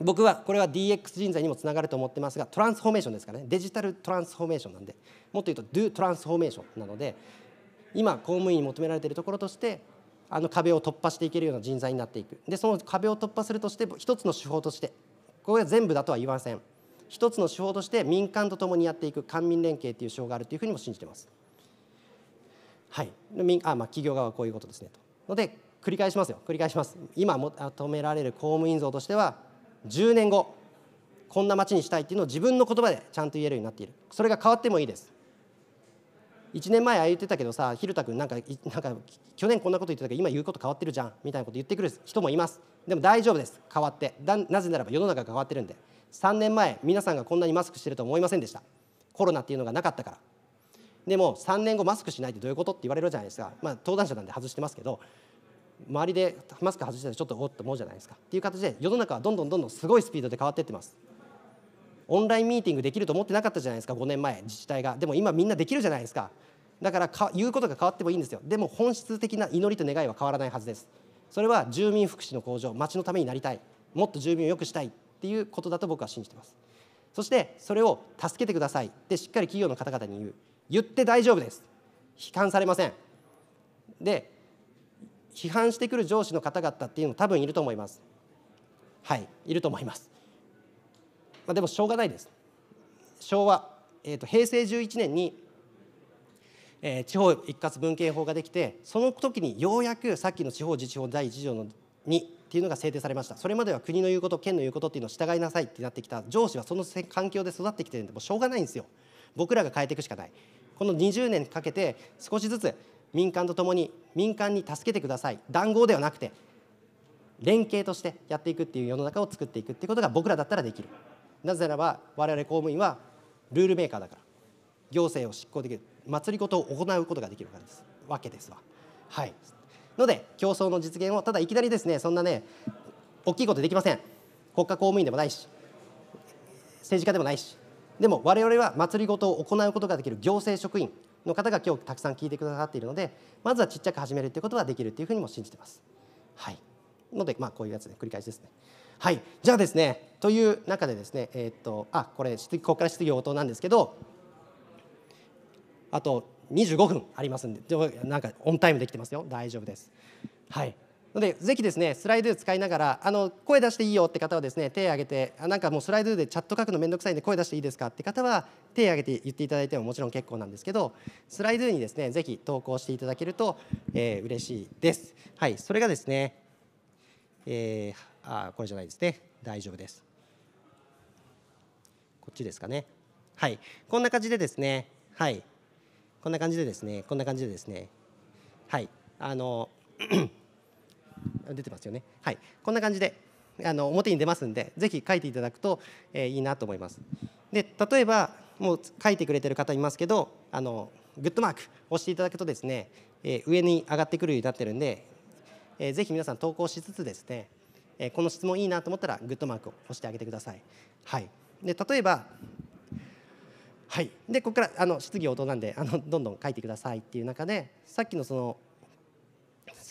僕はこれは DX 人材にもつながると思ってますがトランスフォーメーションですかねデジタルトランスフォーメーションなんでもっと言うとドゥトランスフォーメーションなので今公務員に求められているところとしてあの壁を突破していけるような人材になっていくでその壁を突破するとして一つの手法としてこれは全部だとは言いません一つの手法として民間とともにやっていく官民連携という手法があるというふうにも信じてます。はい、あまあ、企業側はこういうことですねと。ので繰り返しますよ繰り返します今求められる公務員像としては10年後こんな街にしたいっていうのを自分の言葉でちゃんと言えるようになっているそれが変わってもいいです1年前ああ言ってたけどさ蛭田君なんかなんか去年こんなこと言ってたけど今言うこと変わってるじゃんみたいなこと言ってくる人もいますでも大丈夫です変わってなぜならば世の中が変わってるんで3年前皆さんがこんなにマスクしてると思いませんでしたコロナっていうのがなかったからでも3年後マスクしないってどういうことって言われるじゃないですか、まあ、登壇者なんで外してますけど周りでマスク外してたらちょっとおっと思うじゃないですかっていう形で世の中はどんどんどんどんすごいスピードで変わっていってますオンラインミーティングできると思ってなかったじゃないですか5年前自治体がでも今みんなできるじゃないですかだからか言うことが変わってもいいんですよでも本質的な祈りと願いは変わらないはずですそれは住民福祉の向上町のためになりたいもっと住民を良くしたいっていうことだと僕は信じてますそしてそれを助けてくださいってしっかり企業の方々に言う言って大丈夫です批判されませんで批判してくる上司の方々っていうの多分いると思いますはいいると思います、まあ、でもしょうがないです昭和、えーと、と平成11年に、えー、地方一括文献法ができてその時にようやくさっきの地方自治法第1条の2っていうのが制定されましたそれまでは国の言うこと県の言うことっていうのを従いなさいってなってきた上司はその環境で育ってきてるんでもうしょうがないんですよ僕らが変えていくしかないこの20年かけて少しずつ民間とともに民間に助けてください談合ではなくて連携としてやっていくっていう世の中を作っていくっていうことが僕らだったらできるなぜならば我々公務員はルールメーカーだから行政を執行できる祭りごとを行うことができるからですわけですわはいので競争の実現をただいきなりですねそんなね大きいことできません国家公務員でもないし政治家でもないしでも我々は祭りごとを行うことができる行政職員の方が今日たくさん聞いてくださっているのでまずはちっちゃく始めるということはできるというふうにも信じてます。はい、ので、まあ、こういうやつで、繰り返しですね。はい、じゃあですねという中でですね、えー、っとあこれここから質疑応答なんですけどあと25分ありますんでなんかオンタイムできてますよ大丈夫です。はいのでぜひですねスライド使いながらあの声出していいよって方はですね手を挙げてあなんかもうスライドでチャット書くの面倒くさいんで声出していいですかって方は手を挙げて言っていただいてももちろん結構なんですけどスライドにですねぜひ投稿していただけると、えー、嬉しいです。はいそれがですね、えー、あこれじゃないですね大丈夫です。こっちですかね。はいこんな感じでですねはいこんな感じでですねこんな感じでですねはいあの出てますよね。はい、こんな感じであの表に出ますんでぜひ書いていただくと、えー、いいなと思います。で例えばもう書いてくれてる方いますけどあのグッドマーク押していただくとですね、えー、上に上がってくるようになってるんで、えー、ぜひ皆さん投稿しつつですね、えー、この質問いいなと思ったらグッドマークを押してあげてください。はい、で例えばはい、でここからあの質疑応答なんであのどんどん書いてくださいっていう中でさっきのその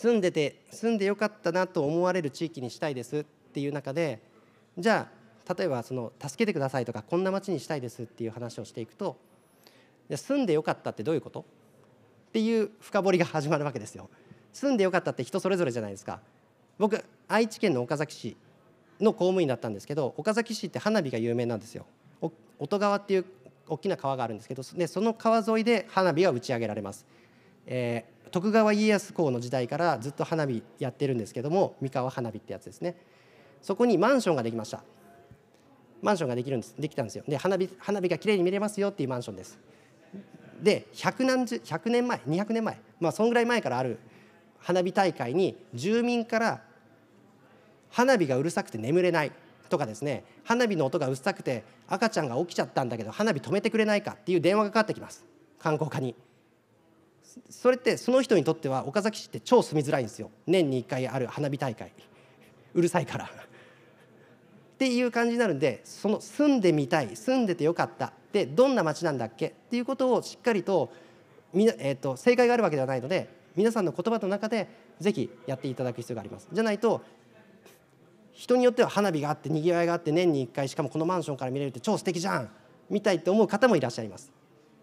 住んでて住んでよかったなと思われる地域にしたいですっていう中でじゃあ例えばその「助けてください」とか「こんな町にしたいです」っていう話をしていくと住んでよかったってどういうことっていう深掘りが始まるわけですよ。住んでよかったって人それぞれじゃないですか。僕愛知県の岡崎市の公務員だったんですけど岡崎市って花火が有名なんですよ。音川っていう大きな川があるんですけどでその川沿いで花火が打ち上げられます。えー徳川家康公の時代からずっと花火やってるんですけども三河花火ってやつですねそこにマンションができましたマンションができるんですできたんですよで花火花火がきれいに見れますよっていうマンションですで100何十100年前200年前まあそんぐらい前からある花火大会に住民から花火がうるさくて眠れないとかですね花火の音がうるさくて赤ちゃんが起きちゃったんだけど花火止めてくれないかっていう電話がかかってきます観光課に。それってその人にとっては岡崎市って超住みづらいんですよ年に1回ある花火大会うるさいからっていう感じになるんでその住んでみたい住んでてよかったでどんな街なんだっけっていうことをしっかりとみな、えーと、と正解があるわけではないので皆さんの言葉の中でぜひやっていただく必要があります。じゃないと人によっては花火があってにぎわいがあって年に1回しかもこのマンションから見れるって超素敵じゃんみたいって思う方もいらっしゃいます。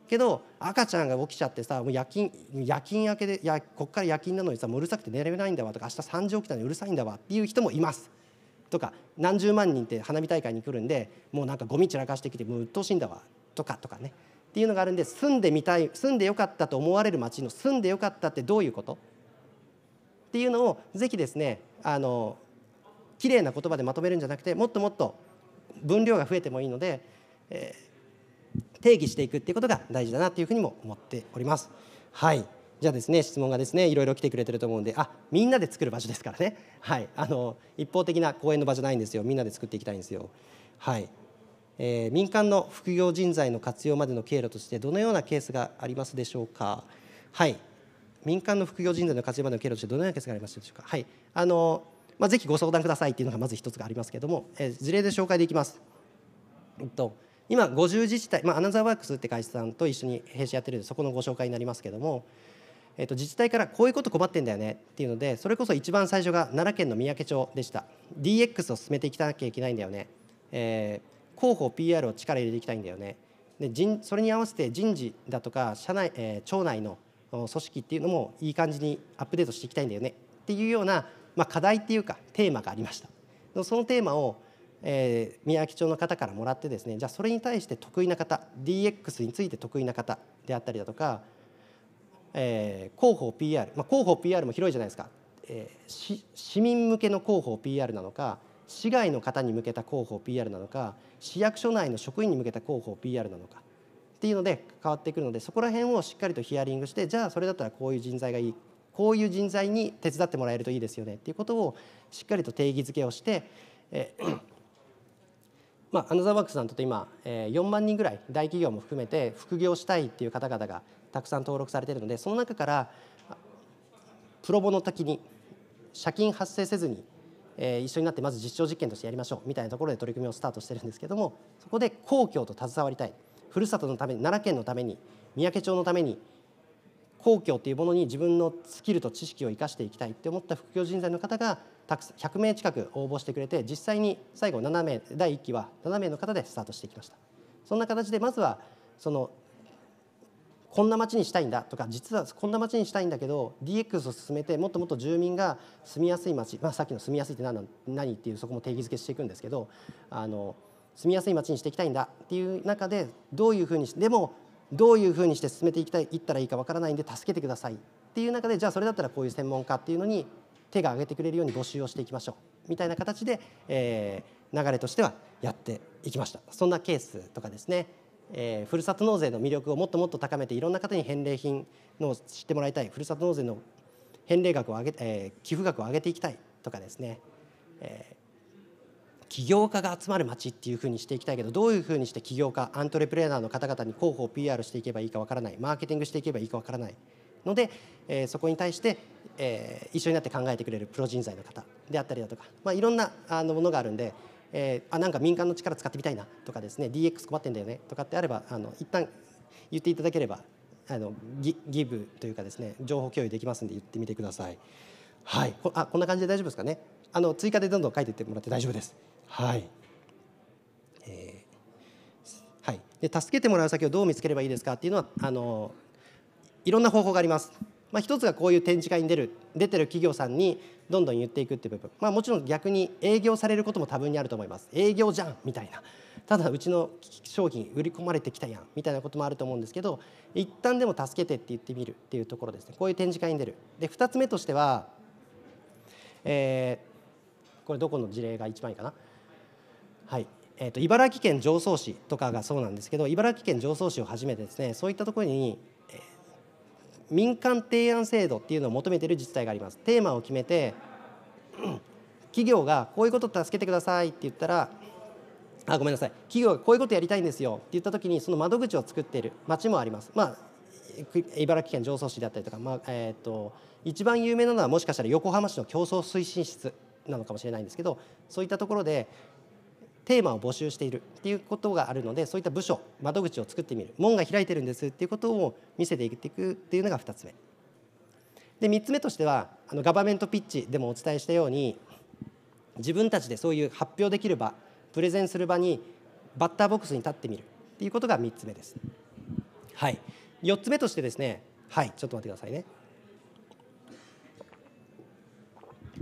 けど赤ちゃんが起きちゃってさもう夜勤夜勤明けでやこっから夜勤なのにさもううるさくて寝れないんだわとか明日3時起きたのにうるさいんだわっていう人もいます。とか何十万人って花火大会に来るんでもうなんかゴミ散らかしてきてもう鬱陶しいんだわとかとかねっていうのがあるんで住んでみたい住んでよかったと思われる街の住んでよかったってどういうことっていうのをぜひですねあの綺麗な言葉でまとめるんじゃなくてもっともっと分量が増えてもいいので、えー定義していくっていうことが大事だなというふうにも思っております。はいじゃあですね質問がですねいろいろ来てくれてると思うんであみんなで作る場所ですからね はいあの一方的な講演の場じゃないんですよみんなで作っていきたいんですよはい、えー、民間の副業人材の活用までの経路としてどのようなケースがありますでしょうかはい民間の副業人材の活用までの経路としてどのようなケースがありますでしょうかはいあのまあ、ぜひご相談くださいっていうのがまず一つがありますけれども、えー、事例で紹介できます。えっと今50自治体、まあ、アナザーワークスって会社さんと一緒に弊社やってるそこのご紹介になりますけども、えっと、自治体からこういうこと困ってんだよねっていうのでそれこそ一番最初が奈良県の三宅町でした DX を進めていかなきゃいけないんだよね、えー、広報 PR を力入れていきたいんだよねで人それに合わせて人事だとか社内、えー、町内の組織っていうのもいい感じにアップデートしていきたいんだよねっていうような、まあ、課題っていうかテーマがありましたそのテーマをえー、宮城町の方からもらってですねじゃあそれに対して得意な方 DX について得意な方であったりだとか、えー、広報 PR、まあ、広報 PR も広いじゃないですか、えー、市民向けの広報 PR なのか市外の方に向けた広報 PR なのか市役所内の職員に向けた広報 PR なのかっていうので変わってくるのでそこら辺をしっかりとヒアリングしてじゃあそれだったらこういう人材がいいこういう人材に手伝ってもらえるといいですよねっていうことをしっかりと定義づけをして、えまあ、アナザーワークスさんと今、えー、4万人ぐらい大企業も含めて副業したいっていう方々がたくさん登録されているのでその中からプロボの滝に借金発生せずに、え一緒になってまず実証実験としてやりましょうみたいなところで取り組みをスタートしてるんですけどもそこで公共と携わりたいふるさとのために奈良県のために三宅町のために公共っていうものに自分のスキルと知識を生かしていきたいって思った副業人材の方が100名近く応募してくれて実際に最後7名第1期は7名の方でスタートしていきましたそんな形でまずはそのこんな街にしたいんだとか実はこんな街にしたいんだけど DX を進めてもっともっと住民が住みやすい街、まあ、さっきの住みやすいって何何っていうそこも定義づけしていくんですけどあの住みやすい街にしていきたいんだっていう中でどういうふうにでもどういうふうにして進めていきたいいったらいいかわからないんで助けてくださいっていう中でじゃあそれだったらこういう専門家っていうのに手が挙げてくれるように募集をしていきましょうみたいな形で、えー、流れとしてはやっていきましたそんなケースとかですね、えー、ふるさと納税の魅力をもっともっと高めていろんな方に返礼品の知ってもらいたいふるさと納税の返礼額を上げ、えー、寄付額を上げていきたいとかですね、えー、起業家が集まる街っていうふうにしていきたいけどどういうふうにして起業家アントレプレーナーの方々に広報 PR していけばいいかわからないマーケティングしていけばいいかわからないので、えー、そこに対して、えー、一緒になって考えてくれるプロ人材の方であったりだとか、まあ、いろんなあのものがあるんで、えー、あなんか民間の力使ってみたいなとかですね DX 困ってんだよねとかってあればあの一旦言っていただければあのギギブというかですね情報共有できますんで言ってみてください。はい、こあこんな感じで大丈夫ですかねあの追加でどんどん書いていってもらって大丈夫です。はいえーはい、で助けてもらう先をどう見つければいいですかっていうのはあのいろんな方法があります。まあ、一つがこういう展示会に出る出てる企業さんにどんどん言っていくっていう部分、まあ、もちろん逆に営業されることも多分にあると思います営業じゃんみたいなただうちの商品売り込まれてきたやんみたいなこともあると思うんですけど一旦でも助けてって言ってみるっていうところですねこういう展示会に出るで2つ目としては、えー、これどこの事例が一番いいかなはいえーと、茨城県常総市とかがそうなんですけど茨城県常総市をはじめてですねそういったところに民間提案制度っていうのを求めている自治体がありますテーマを決めて 企業がこういうこと助けてくださいって言ったらあごめんなさい企業がこういうことやりたいんですよって言った時にその窓口を作っている町もあります、まあ、茨城県常総市だったりとか、まあえーと、と一番有名なのはもしかしたら横浜市の競争推進室なのかもしれないんですけどそういったところでテーマを募集しているっていうことがあるのでそういった部署窓口を作ってみる門が開いてるんですっていうことを見せていくっていうのが2つ目で3つ目としてはあのガバメントピッチでもお伝えしたように自分たちでそういう発表できる場プレゼンする場にバッターボックスに立ってみるっていうことが3つ目です。はい、4つ目としてですねはいちょっと待ってくださいね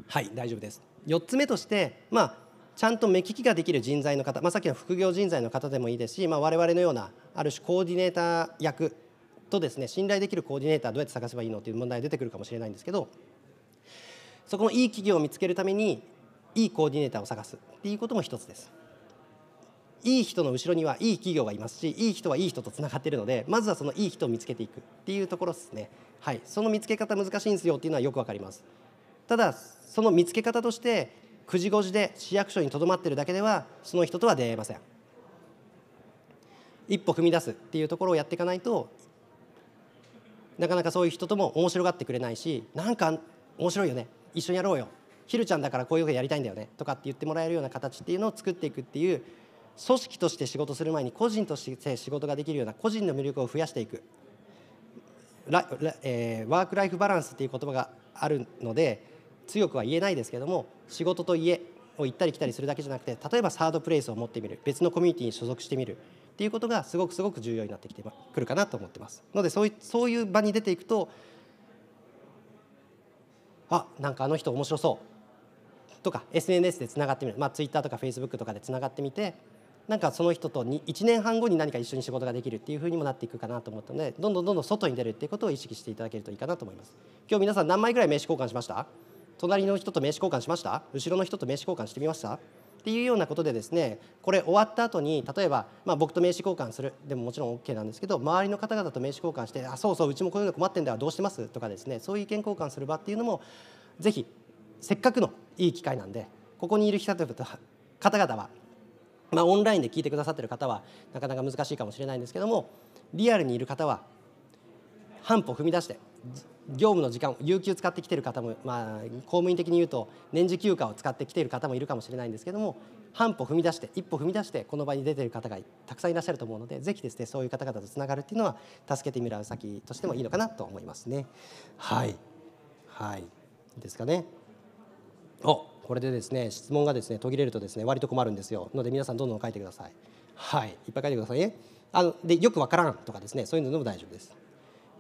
はい大丈夫です4つ目としてまあちゃんと目利きができる人材の方、まあ、さっきの副業人材の方でもいいですし、まあ、我々のようなある種コーディネーター役とですね信頼できるコーディネーターどうやって探せばいいのという問題が出てくるかもしれないんですけどそこのいい企業を見つけるためにいいコーディネーターを探すっていうことも一つです。いい人の後ろにはいい企業がいますしいい人はいい人とつながっているのでまずはそのいい人を見つけていくっていうところですね、はい、その見つけ方難しいんですよっていうのはよくわかりますただその見つけ方として9時5時で市役所にとどまっているだけではその人とは出会えません一歩踏み出すっていうところをやっていかないとなかなかそういう人とも面白がってくれないしなんか面白いよね一緒にやろうよひるちゃんだからこういうふうにやりたいんだよねとかって言ってもらえるような形っていうのを作っていくっていう組織として仕事する前に個人として仕事ができるような個人の魅力を増やしていくラえー、ワーク・ライフ・バランスっていう言葉があるので強くは言えないですけども仕事と家を行ったり来たりするだけじゃなくて例えばサードプレイスを持ってみる別のコミュニティに所属してみるっていうことがすごくすごく重要になってきてくるかなと思ってますのでそういそういう場に出ていくとあなんかあの人面白そうとか SNS でつながってみる、まあ、Twitter とか Facebook とかでつながってみてなんかその人と1年半後に何か一緒に仕事ができるっていうふうにもなっていくかなと思ったのでどんどんどんどん外に出るっていうことを意識していただけるといいかなと思います今日皆さん何枚ぐらい名刺交換しました隣の人と名刺交換しました後ろの人と名刺交換してみましたっていうようなことでですねこれ終わった後に例えば、まあ、僕と名刺交換するでももちろん OK なんですけど周りの方々と名刺交換して「あそうそううちもこういうの困ってんだどうしてます?」とかですねそういう意見交換する場っていうのもぜひせっかくのいい機会なんでここにいる人方々は、まあ、オンラインで聞いてくださってる方はなかなか難しいかもしれないんですけどもリアルにいる方は半歩踏み出して業務の時間有給使ってきている方も、まあ、公務員的に言うと年次休暇を使ってきている方もいるかもしれないんですけども半歩踏み出して一歩踏み出してこの場に出ている方がたくさんいらっしゃると思うのでぜひですねそういう方々とつながるっていうのは助けてみう先としてもいいのかなと思いますね。はい、はいですかね。おこれでですね質問がですね途切れるとですね割と困るんですよので皆さんどんどん書いてください。はいいっぱい書いてくださいね。あのでよくわからんとかですねそういうのでも大丈夫です。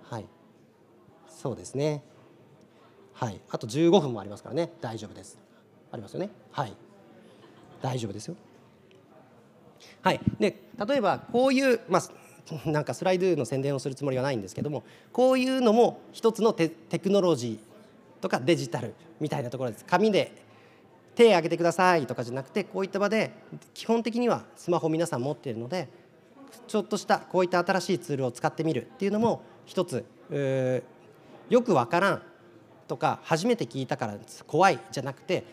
はいそうですねはいあと15分もありますからね大丈夫ですありますよねはい大丈夫ですよはいで例えばこういうまあなんかスライドの宣伝をするつもりはないんですけどもこういうのも一つのテテクノロジーとかデジタルみたいなところです紙で手を挙げてくださいとかじゃなくてこういった場で基本的にはスマホ皆さん持っているのでちょっとしたこういった新しいツールを使ってみるっていうのも一つよくわからんとか初めて聞いたから怖いじゃなくて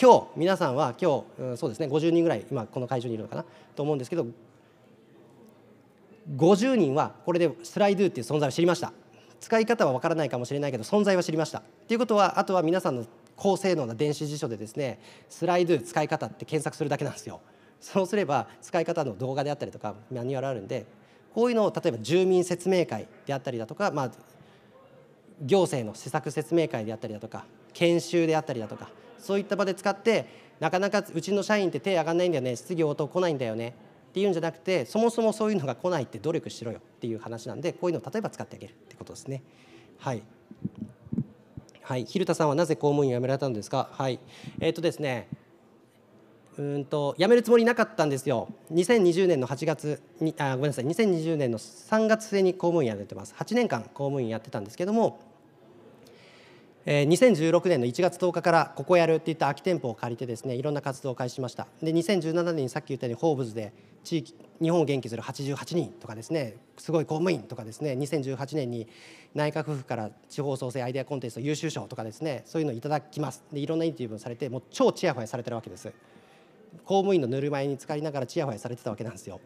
今日皆さんは今日、うん、そうですね50人ぐらい今この会場にいるのかなと思うんですけど50人はこれでスライドゥっていう存在を知りました使い方はわからないかもしれないけど存在は知りましたということはあとは皆さんの高性能な電子辞書でですねスライドゥ使い方って検索するだけなんですよそうすれば使い方の動画であったりとかマニュアルあるんでこういうのを例えば住民説明会であったりだとか、まあ、行政の施策説明会であったりだとか研修であったりだとかそういった場で使ってなかなかうちの社員って手上がんないんだよね質疑応答来ないんだよねっていうんじゃなくてそもそもそういうのが来ないって努力しろよっていう話なんでこういうのを例えば使ってあげるってことですね。はい、はい、蛭田さんはなぜ公務員を辞められたんですか。はい、えっ、ー、とですね。うんと辞めるつもりなかったんですよ2020年の8月にあごめんなさい2020年の3月末に公務員やってます8年間公務員やってたんですけども、えー、2016年の1月10日からここやるっていった空き店舗を借りてですねいろんな活動を開始しましたで2017年にさっき言ったようにホーブズで地域日本を元気する88人とかですねすごい公務員とかですね2018年に内閣府から地方創生アイデアコンテスト優秀賞とかですねそういうのをいただきますでいろんなインタビューをされてもう超ちやほやされてるわけです。公務員のぬるま湯に浸かりながらちやほやされてたわけなんですよ。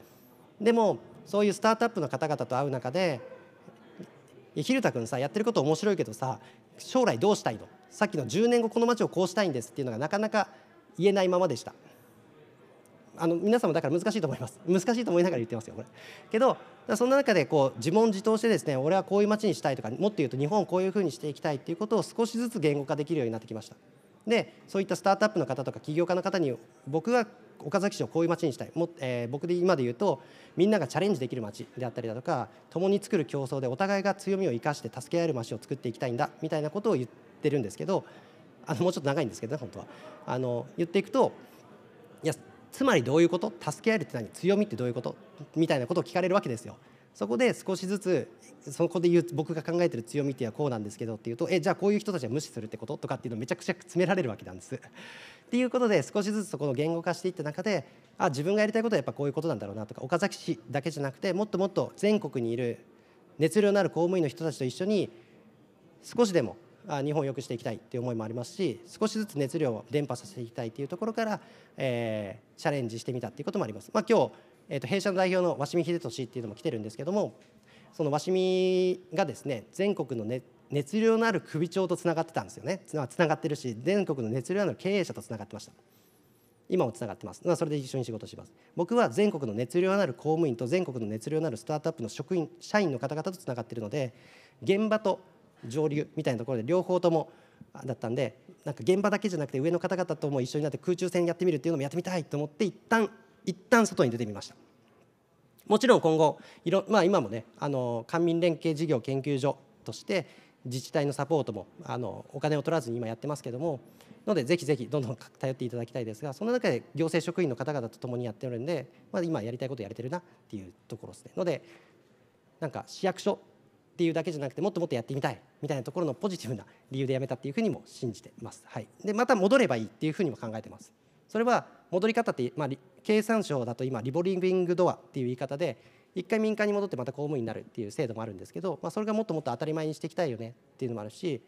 でもそういうスタートアップの方々と会う中で「ひるたくんさやってること面白いけどさ将来どうしたいのさっきの10年後この町をこうしたいんです」っていうのがなかなか言えないままでした。あの皆さんもだから難しいと思います 難しいと思いながら言ってますよこれけどそんな中でこう自問自答してですね俺はこういう町にしたいとかもっと言うと日本をこういうふうにしていきたいっていうことを少しずつ言語化できるようになってきました。でそういったスタートアップの方とか起業家の方に僕は岡崎市をこういう街にしたいも、えー、僕で今で言うとみんながチャレンジできる街であったりだとか共に作る競争でお互いが強みを生かして助け合える街を作っていきたいんだみたいなことを言ってるんですけどあのもうちょっと長いんですけどね本当はあの言っていくといやつまりどういうこと助け合えるって何強みってどういうことみたいなことを聞かれるわけですよ。そこで少しずつそこで言う僕が考えてる強みっていうのはこうなんですけどっていうとえじゃあこういう人たちは無視するってこととかっていうのめちゃくちゃ詰められるわけなんです。っていうことで少しずつそこの言語化していった中であ自分がやりたいことはやっぱこういうことなんだろうなとか岡崎市だけじゃなくてもっともっと全国にいる熱量のある公務員の人たちと一緒に少しでも日本を良くしていきたいっていう思いもありますし少しずつ熱量を伝播させていきたいというところから、えー、チャレンジしてみたっていうこともあります。まあ、今日えー、と弊社の代表の鷲見秀俊っていうのも来てるんですけどもその鷲見がですね全国の、ね、熱量のある首長とつながってたんですよねつながってるし全国の熱量のある経営者とつながってました今もつながってますそれで一緒に仕事します僕は全国の熱量のある公務員と全国の熱量のあるスタートアップの職員社員の方々とつながってるので現場と上流みたいなところで両方ともだったんでなんか現場だけじゃなくて上の方々とも一緒になって空中戦やってみるっていうのもやってみたいと思って一旦一旦外に出てみましたもちろん今後いろ、まあ、今もねあの官民連携事業研究所として自治体のサポートもあのお金を取らずに今やってますけどものでぜひぜひどんどん頼っていただきたいですがその中で行政職員の方々と共にやってるんで、まあ、今やりたいことやれてるなっていうところですねのでなんか市役所っていうだけじゃなくてもっともっとやってみたいみたいなところのポジティブな理由でやめたっていうふうにも信じてます、はい、でまた戻ればいいっていうふうにも考えてますそれは戻り方って、まあ、経産省だと今リボリビングドアっていう言い方で一回民間に戻ってまた公務員になるっていう制度もあるんですけど、まあ、それがもっともっと当たり前にしていきたいよねっていうのもあるし、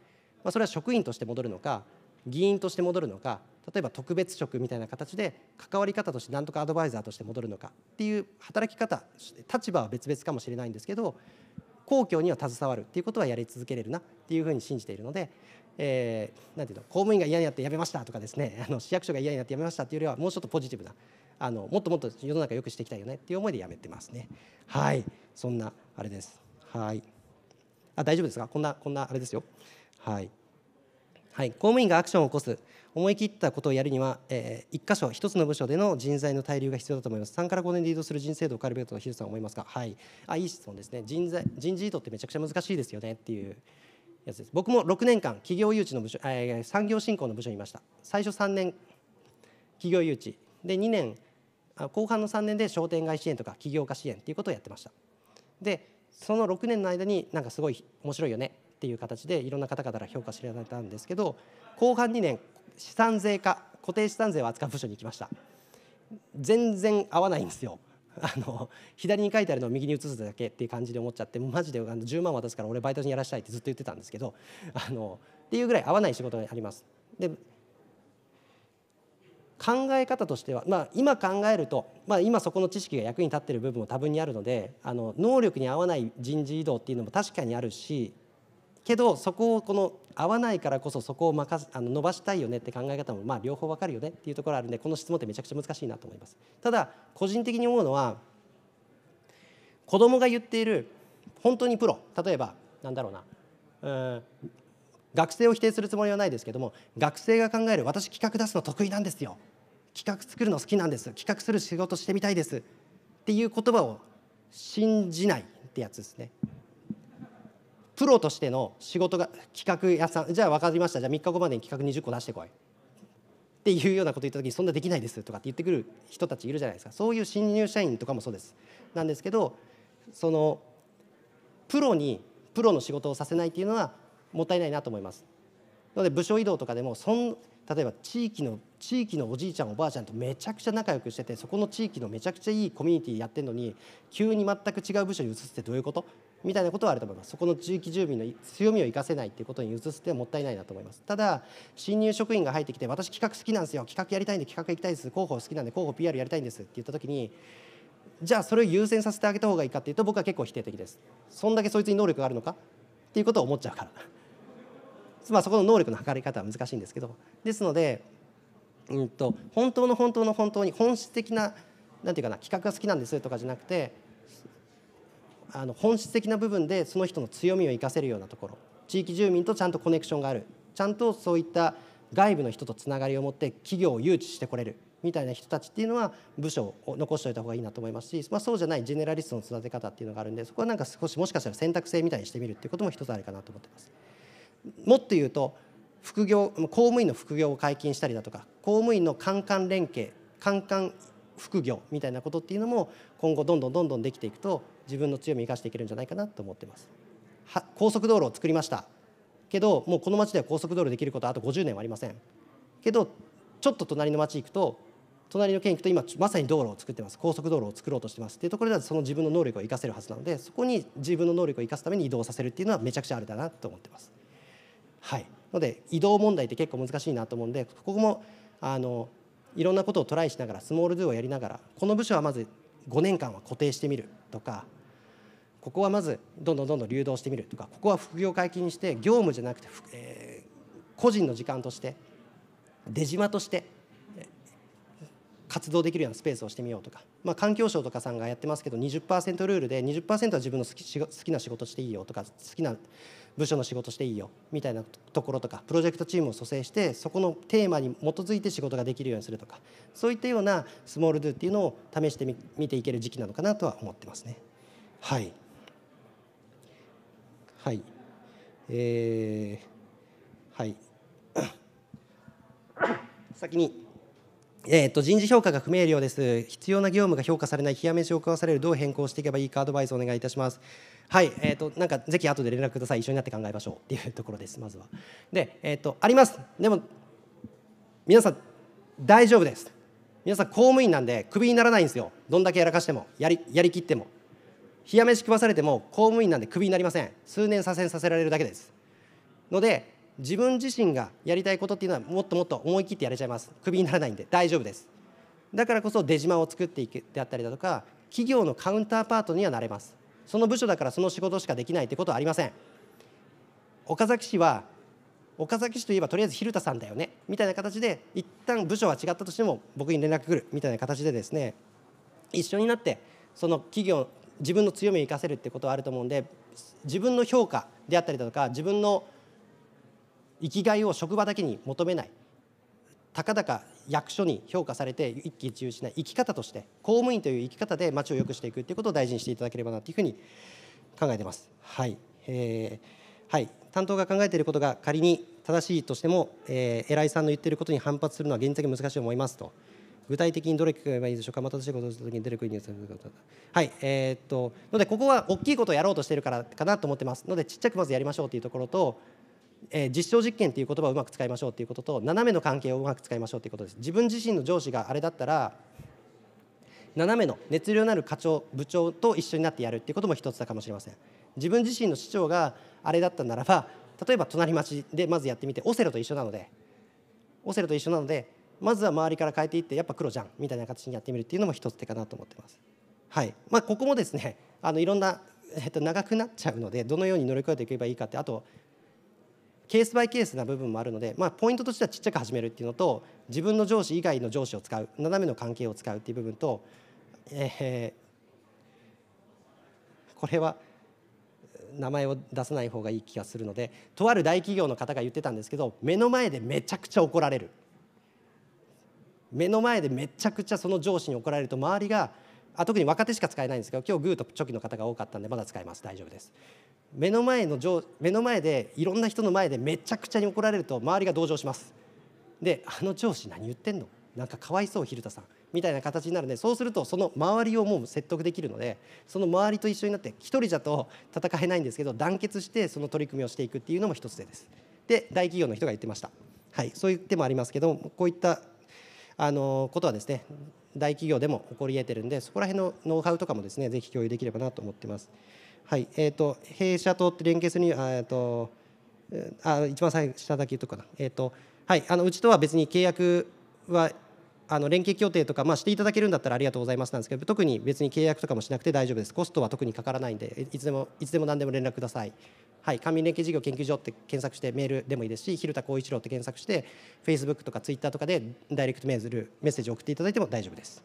まあ、それは職員として戻るのか議員として戻るのか例えば特別職みたいな形で関わり方としてなんとかアドバイザーとして戻るのかっていう働き方立場は別々かもしれないんですけど公共には携わるっていうことはやり続けれるなっていうふうに信じているのでえー、なんていうの公務員が嫌になって辞めましたとかですね あの市役所が嫌になって辞めましたっていうよりはもうちょっとポジティブな あのもっともっと世の中よくしていきたいよねっていう思いで辞めてますねはいそんなあれですはいあ大丈夫ですかこんなこんなあれですよはい、はい、公務員がアクションを起こす思い切ったことをやるには、えー、一箇所一つの部署での人材の滞留が必要だと思います3から5年で移動する人制度を変えるべきとヒルさん思いますかはいあいい質問ですね人材人事異動ってめちゃくちゃ難しいですよねっていうやつです僕も6年間企業誘致の部署、えー、産業振興の部署にいました最初3年企業誘致で2年後半の3年で商店街支援とか起業家支援っていうことをやってましたでその6年の間になんかすごい面白いよねっていう形でいろんな方々から評価していただいたんですけど後半2年資産税化固定資産税を扱う部署に行きました全然合わないんですよ あの左に書いてあるのを右に移すだけっていう感じで思っちゃってマジであの10万渡すから俺バイトにやらしたいってずっと言ってたんですけどあのっていうぐらい合わない仕事あります。で考え方としては、まあ、今考えると、まあ、今そこの知識が役に立っている部分も多分にあるのであの能力に合わない人事異動っていうのも確かにあるしけどそこをこの合わないからこそそこを任あの伸ばしたいよねって考え方もまあ両方分かるよねっていうところあるんでこの質問ってめちゃくちゃ難しいなと思いますただ個人的に思うのは子供が言っている本当にプロ例えばなんだろうなうん学生を否定するつもりはないですけども学生が考える私企画出すの得意なんですよ企画作るの好きなんです企画する仕事してみたいですっていう言葉を信じないってやつですねプロとしての仕事が企画屋さんじゃあ分かりましたじゃあ3日後までに企画20個出してこいっていうようなこと言った時にそんなできないですとかって言ってくる人たちいるじゃないですかそういう新入社員とかもそうですなんですけどそのプロにプロの仕事をさせないっていうのはもったいないなと思いますなので部署移動とかでもそん例えば地域の地域のおじいちゃんおばあちゃんとめちゃくちゃ仲良くしててそこの地域のめちゃくちゃいいコミュニティやってるのに急に全く違う部署に移すってどういうことみたいなことはあると思いますそこの地域住民の強みを生かせないっていうことに移すってはもったいないなと思いますただ新入職員が入ってきて私企画好きなんですよ企画やりたいんで企画行きたいです広報好きなんで広報 PR やりたいんですって言った時にじゃあそれを優先させてあげた方がいいかっていうと僕は結構否定的ですそんだけそいつに能力があるのかっていうことを思っちゃうから まあそこの能力の測り方は難しいんですけどですので、うんと、と本当の本当の本当に本質的ななんていうかな企画が好きなんですとかじゃなくてあの本質的な部分でその人の強みを生かせるようなところ地域住民とちゃんとコネクションがあるちゃんとそういった外部の人とつながりを持って企業を誘致してこれるみたいな人たちっていうのは部署を残しておいた方がいいなと思いますし、まあ、そうじゃないジェネラリストの育て方っていうのがあるんでそこはなんか少しもしかしたら選択制みたいにしてみるっていうことも一つあるかなと思ってます。もっと言うと副業公務員の副業を解禁したりだとか公務員の官官連携官官副業みたいなことっていうのも今後どんどんどんどんできていくと自分の強みを生かしていけるんじゃないかなと思ってますは高速道路を作りましたけどもうこの町では高速道路できることはあと50年はありませんけどちょっと隣の町行くと隣の県行くと今まさに道路を作ってます高速道路を作ろうとしてますっていうところではその自分の能力を生かせるはずなのでそこに自分の能力を生かすために移動させるっていうのはめちゃくちゃあれだなと思ってます。はいので移動問題って結構難しいなと思うんでここもあのいろんなことをトライしながらスモールドゥをやりながらこの部署はまず5年間は固定してみるとかここはまずどんどんどんどん流動してみるとかここは副業解禁して業務じゃなくて、えー、個人の時間として出島として活動できるようなスペースをしてみようとか、まあ、環境省とかさんがやってますけど20%ルールで20%は自分の好き好きな仕事していいよとか好きな部署の仕事していいよみたいなところとかプロジェクトチームを蘇生してそこのテーマに基づいて仕事ができるようにするとかそういったようなスモールドゥっていうのを試してみ見ていける時期なのかなとは思ってますね。はい、はいえー、はい 先にえーと、人事評価が不明瞭です。必要な業務が評価されない、冷や飯を食わされる、どう変更していけばいいかアドバイスをお願いいたします。はい、えーと、なんかぜひ後で連絡ください一緒になって考えましょうっていうところですまずは。で、えーと、とありますでも皆さん大丈夫です皆さん公務員なんでクビにならないんですよどんだけやらかしてもやりやりきっても冷や飯食わされても公務員なんでクビになりません数年左遷させられるだけですので自分自身がやりたいことっていうのはもっともっと思い切ってやれちゃいますクビにならないんで大丈夫ですだからこそ出島を作っていくであったりだとか企業のカウンターパートにはなれますその部署だからその仕事しかできないってことはありません岡崎市は岡崎市といえばとりあえず蛭田さんだよねみたいな形で一旦部署は違ったとしても僕に連絡くるみたいな形でですね一緒になってその企業自分の強みを生かせるってことはあると思うんで自分の評価であったりだとか自分の生きがいを職場だけに求めないたかだか役所に評価されて一喜一憂しない生き方として公務員という生き方で街を良くしていくということを大事にしていただければなというふうに考えてます。はいえーはい、担当が考えていることが仮に正しいとしても、えー、偉いさんの言っていることに反発するのは現に難しいと思いますと。具体的にどれ聞けばいいでしょうか、また私がことした時に出る国にはい、えー、っと、ので、ここは大きいことをやろうとしているからかなと思ってますので、ちっちゃくまずやりましょうというところと、えー、実証実験という言葉をうまく使いましょうということと斜めの関係をうまく使いましょうということです自分自身の上司があれだったら斜めの熱量のある課長部長と一緒になってやるっていうことも一つだかもしれません自分自身の市長があれだったならば例えば隣町でまずやってみてオセロと一緒なのでオセロと一緒なのでまずは周りから変えていってやっぱ黒じゃんみたいな形にやってみるっていうのも一つ手かなと思ってます。はいまあ、ここもですねあのいろんな、えっと、長くなっちゃうのでどのように乗り越えていけばいいかってあとケースバイケースな部分もあるので、まあ、ポイントとしてはちっちゃく始めるっていうのと自分の上司以外の上司を使う斜めの関係を使うっていう部分と、えー、これは名前を出さない方がいい気がするのでとある大企業の方が言ってたんですけど目の前でめちゃくちゃ怒られる目の前でめちゃくちゃその上司に怒られると周りがあ特に若手しか使えないんですけど今日グーとチョキの方が多かったんでまだ使えます大丈夫です目の前の上目の前でいろんな人の前でめちゃくちゃに怒られると周りが同情しますであの上司何言ってんのなんかかわいそう蛭田さんみたいな形になるのでそうするとその周りをもう説得できるのでその周りと一緒になって一人じゃと戦えないんですけど団結してその取り組みをしていくっていうのも一つ手です。で大企業の人が言ってました、はい、そういう手もありますけどこういったあのことはですね大企業でも起こり得てるんでそこら辺のノウハウとかもですねぜひ共有できればなと思ってます。はいえーと、弊社と連携するには、えーと、あ一番最後下だけ言っとくかな、えーとはい、あのうちとは別に契約はあの連携協定とか、まあ、していただけるんだったらありがとうございますなんですけど特に別に契約とかもしなくて大丈夫ですコストは特にかからないんでいつでもいつでも何でも連絡ください。はい、官民連携事業研究所って検索してメールでもいいですし蛭田浩一郎って検索してフェイスブックとかツイッターとかでダイレクトメールメッセージを送っていただいても大丈夫です。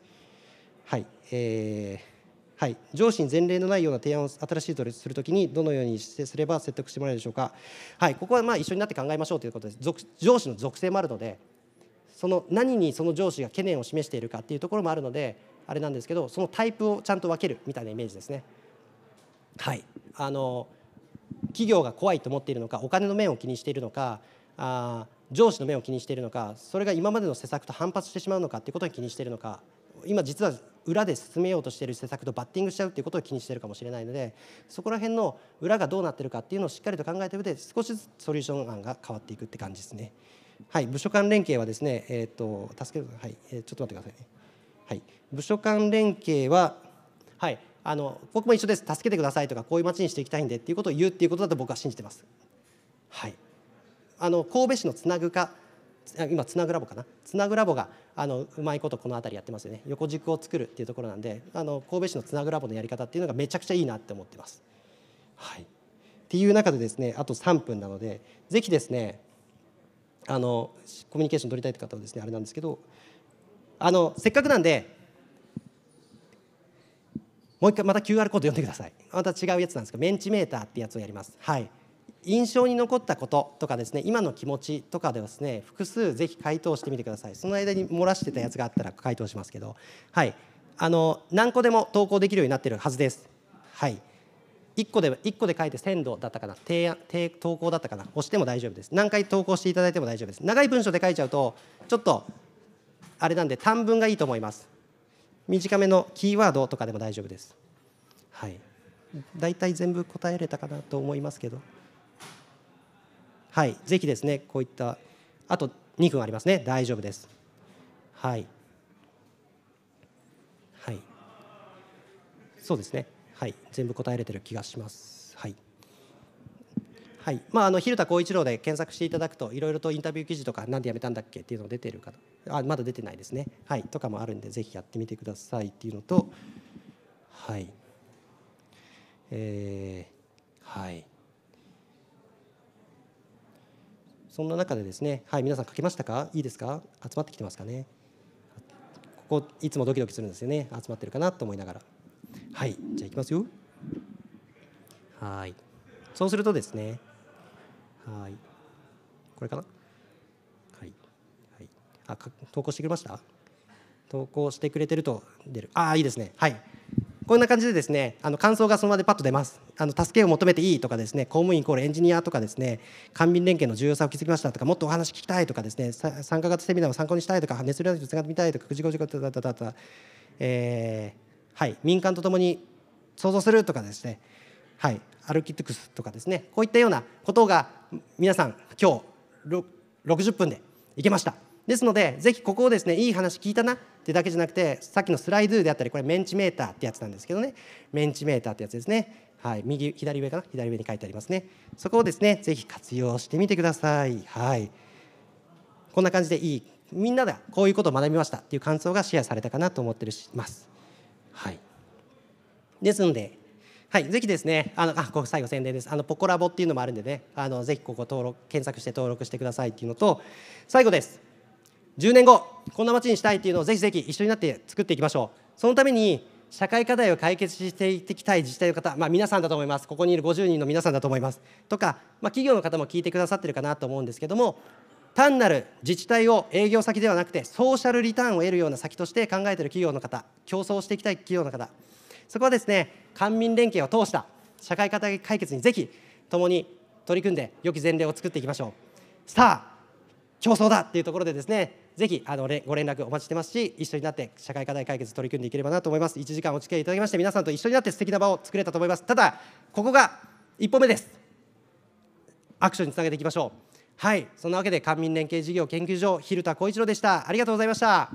はい、えーはい、上司に前例のないような提案を新しいとするときにどのようにすれば説得してもらえるでしょうか、はい、ここはまあ一緒になって考えましょうということです上司の属性もあるのでその何にその上司が懸念を示しているかっていうところもあるのであれなんですけどそのタイプをちゃんと分けるみたいなイメージですね。はいあの企業が怖いと思っているのかお金の面を気にしているのかあ上司の面を気にしているのかそれが今までの施策と反発してしまうのかっていうことに気にしているのか今実は裏で進めようとしている施策とバッティングしちゃうっていうことを気にしているかもしれないのでそこら辺の裏がどうなってるかっていうのをしっかりと考えた上で少しずつソリューション案が変わっていくって感じですね。はい、部署間連携はですね、えーと、助けるはい、えー、ちょっと待ってくださいね。はい、部署間連携は、はい、あの僕も一緒です、助けてくださいとか、こういう町にしていきたいんでっていうことを言うっていうことだと僕は信じてます。はい、あの神戸市のつなぐか今つなぐラボかなつなぐラボがあのうまいことこの辺りやってますよね横軸を作るっていうところなんであの神戸市のつなぐラボのやり方っていうのがめちゃくちゃいいなって思ってます。はい、っていう中でですねあと3分なのでぜひですねあのコミュニケーション取りたいって方はですねあれなんですけどあのせっかくなんでもう一回また QR コード読んでくださいまた違うやつなんですけどメンチメーターってやつをやりますはい印象に残ったこととかですね今の気持ちとかではですね複数ぜひ回答してみてくださいその間に漏らしてたやつがあったら回答しますけどはいあの何個でも投稿できるようになってるはずですはい1個で1個で書いて鮮度だったかな提案提投稿だったかな押しても大丈夫です何回投稿していただいても大丈夫です長い文章で書いちゃうとちょっとあれなんで短文がいいと思います短めのキーワードとかでも大丈夫ですはい大体全部答えれたかなと思いますけどはいぜひですねこういったあと2分ありますね大丈夫ですはいはいそうですねはい、全部答えれてる気がします。はいはいまあ、あの蛭田浩一郎で検索していただくといろいろとインタビュー記事とかなんでやめたんだっけっていうの出てるかあまだ出てないですね、はい、とかもあるんでぜひやってみてくださいっていうのとはいえー、はいそんな中でですねはい皆さん書けましたかいいですか集まってきてますかねここいつもドキドキするんですよね集まってるかなと思いながら。はいじゃあいきますよはいそうするとですねはいこれかなはいはいあ投稿してくれました投稿してくれてると出るああいいですねはいこんな感じでですねあの感想がその場でパッと出ますあの助けを求めていいとかですね公務員イコールエンジニアとかですね官民連携の重要さを気づきましたとかもっとお話聞きたいとかですね参加型セミナーを参考にしたいとか熱量とつながってみたいとかくじごじごたただたた、えーはい、民間とともに創造するとかですね、はい、アルキテクスとかですねこういったようなことが皆さん今日60分でいけましたですのでぜひここをですねいい話聞いたなってだけじゃなくてさっきのスライドゥであったりこれメンチメーターってやつなんですけどねメンチメーターってやつですねはい右左上かな左上に書いてありますねそこをですねぜひ活用してみてくださいはいこんな感じでいいみんながこういうことを学びましたっていう感想がシェアされたかなと思ってるしますはい、ですので、はい、ぜひですねあのあここ最後宣伝ですあのポコラボっていうのもあるんでねあのぜひここ登録検索して登録してくださいっていうのと最後です10年後こんな街にしたいっていうのをぜひぜひ一緒になって作っていきましょうそのために社会課題を解決していきたい自治体の方、まあ、皆さんだと思いますここにいる50人の皆さんだと思いますとか、まあ、企業の方も聞いてくださってるかなと思うんですけども単なる自治体を営業先ではなくてソーシャルリターンを得るような先として考えている企業の方競争していきたい企業の方そこはですね官民連携を通した社会課題解決にぜひ共に取り組んで良き前例を作っていきましょうさあ競争だっていうところでですねぜひあのご連絡お待ちしてますし一緒になって社会課題解決取り組んでいければなと思います1時間お付き合いいただきまして皆さんと一緒になって素敵な場を作れたと思いますただここが一歩目ですアクションにつなげていきましょうはいそんなわけで官民連携事業研究所蛭田浩一郎でしたありがとうございました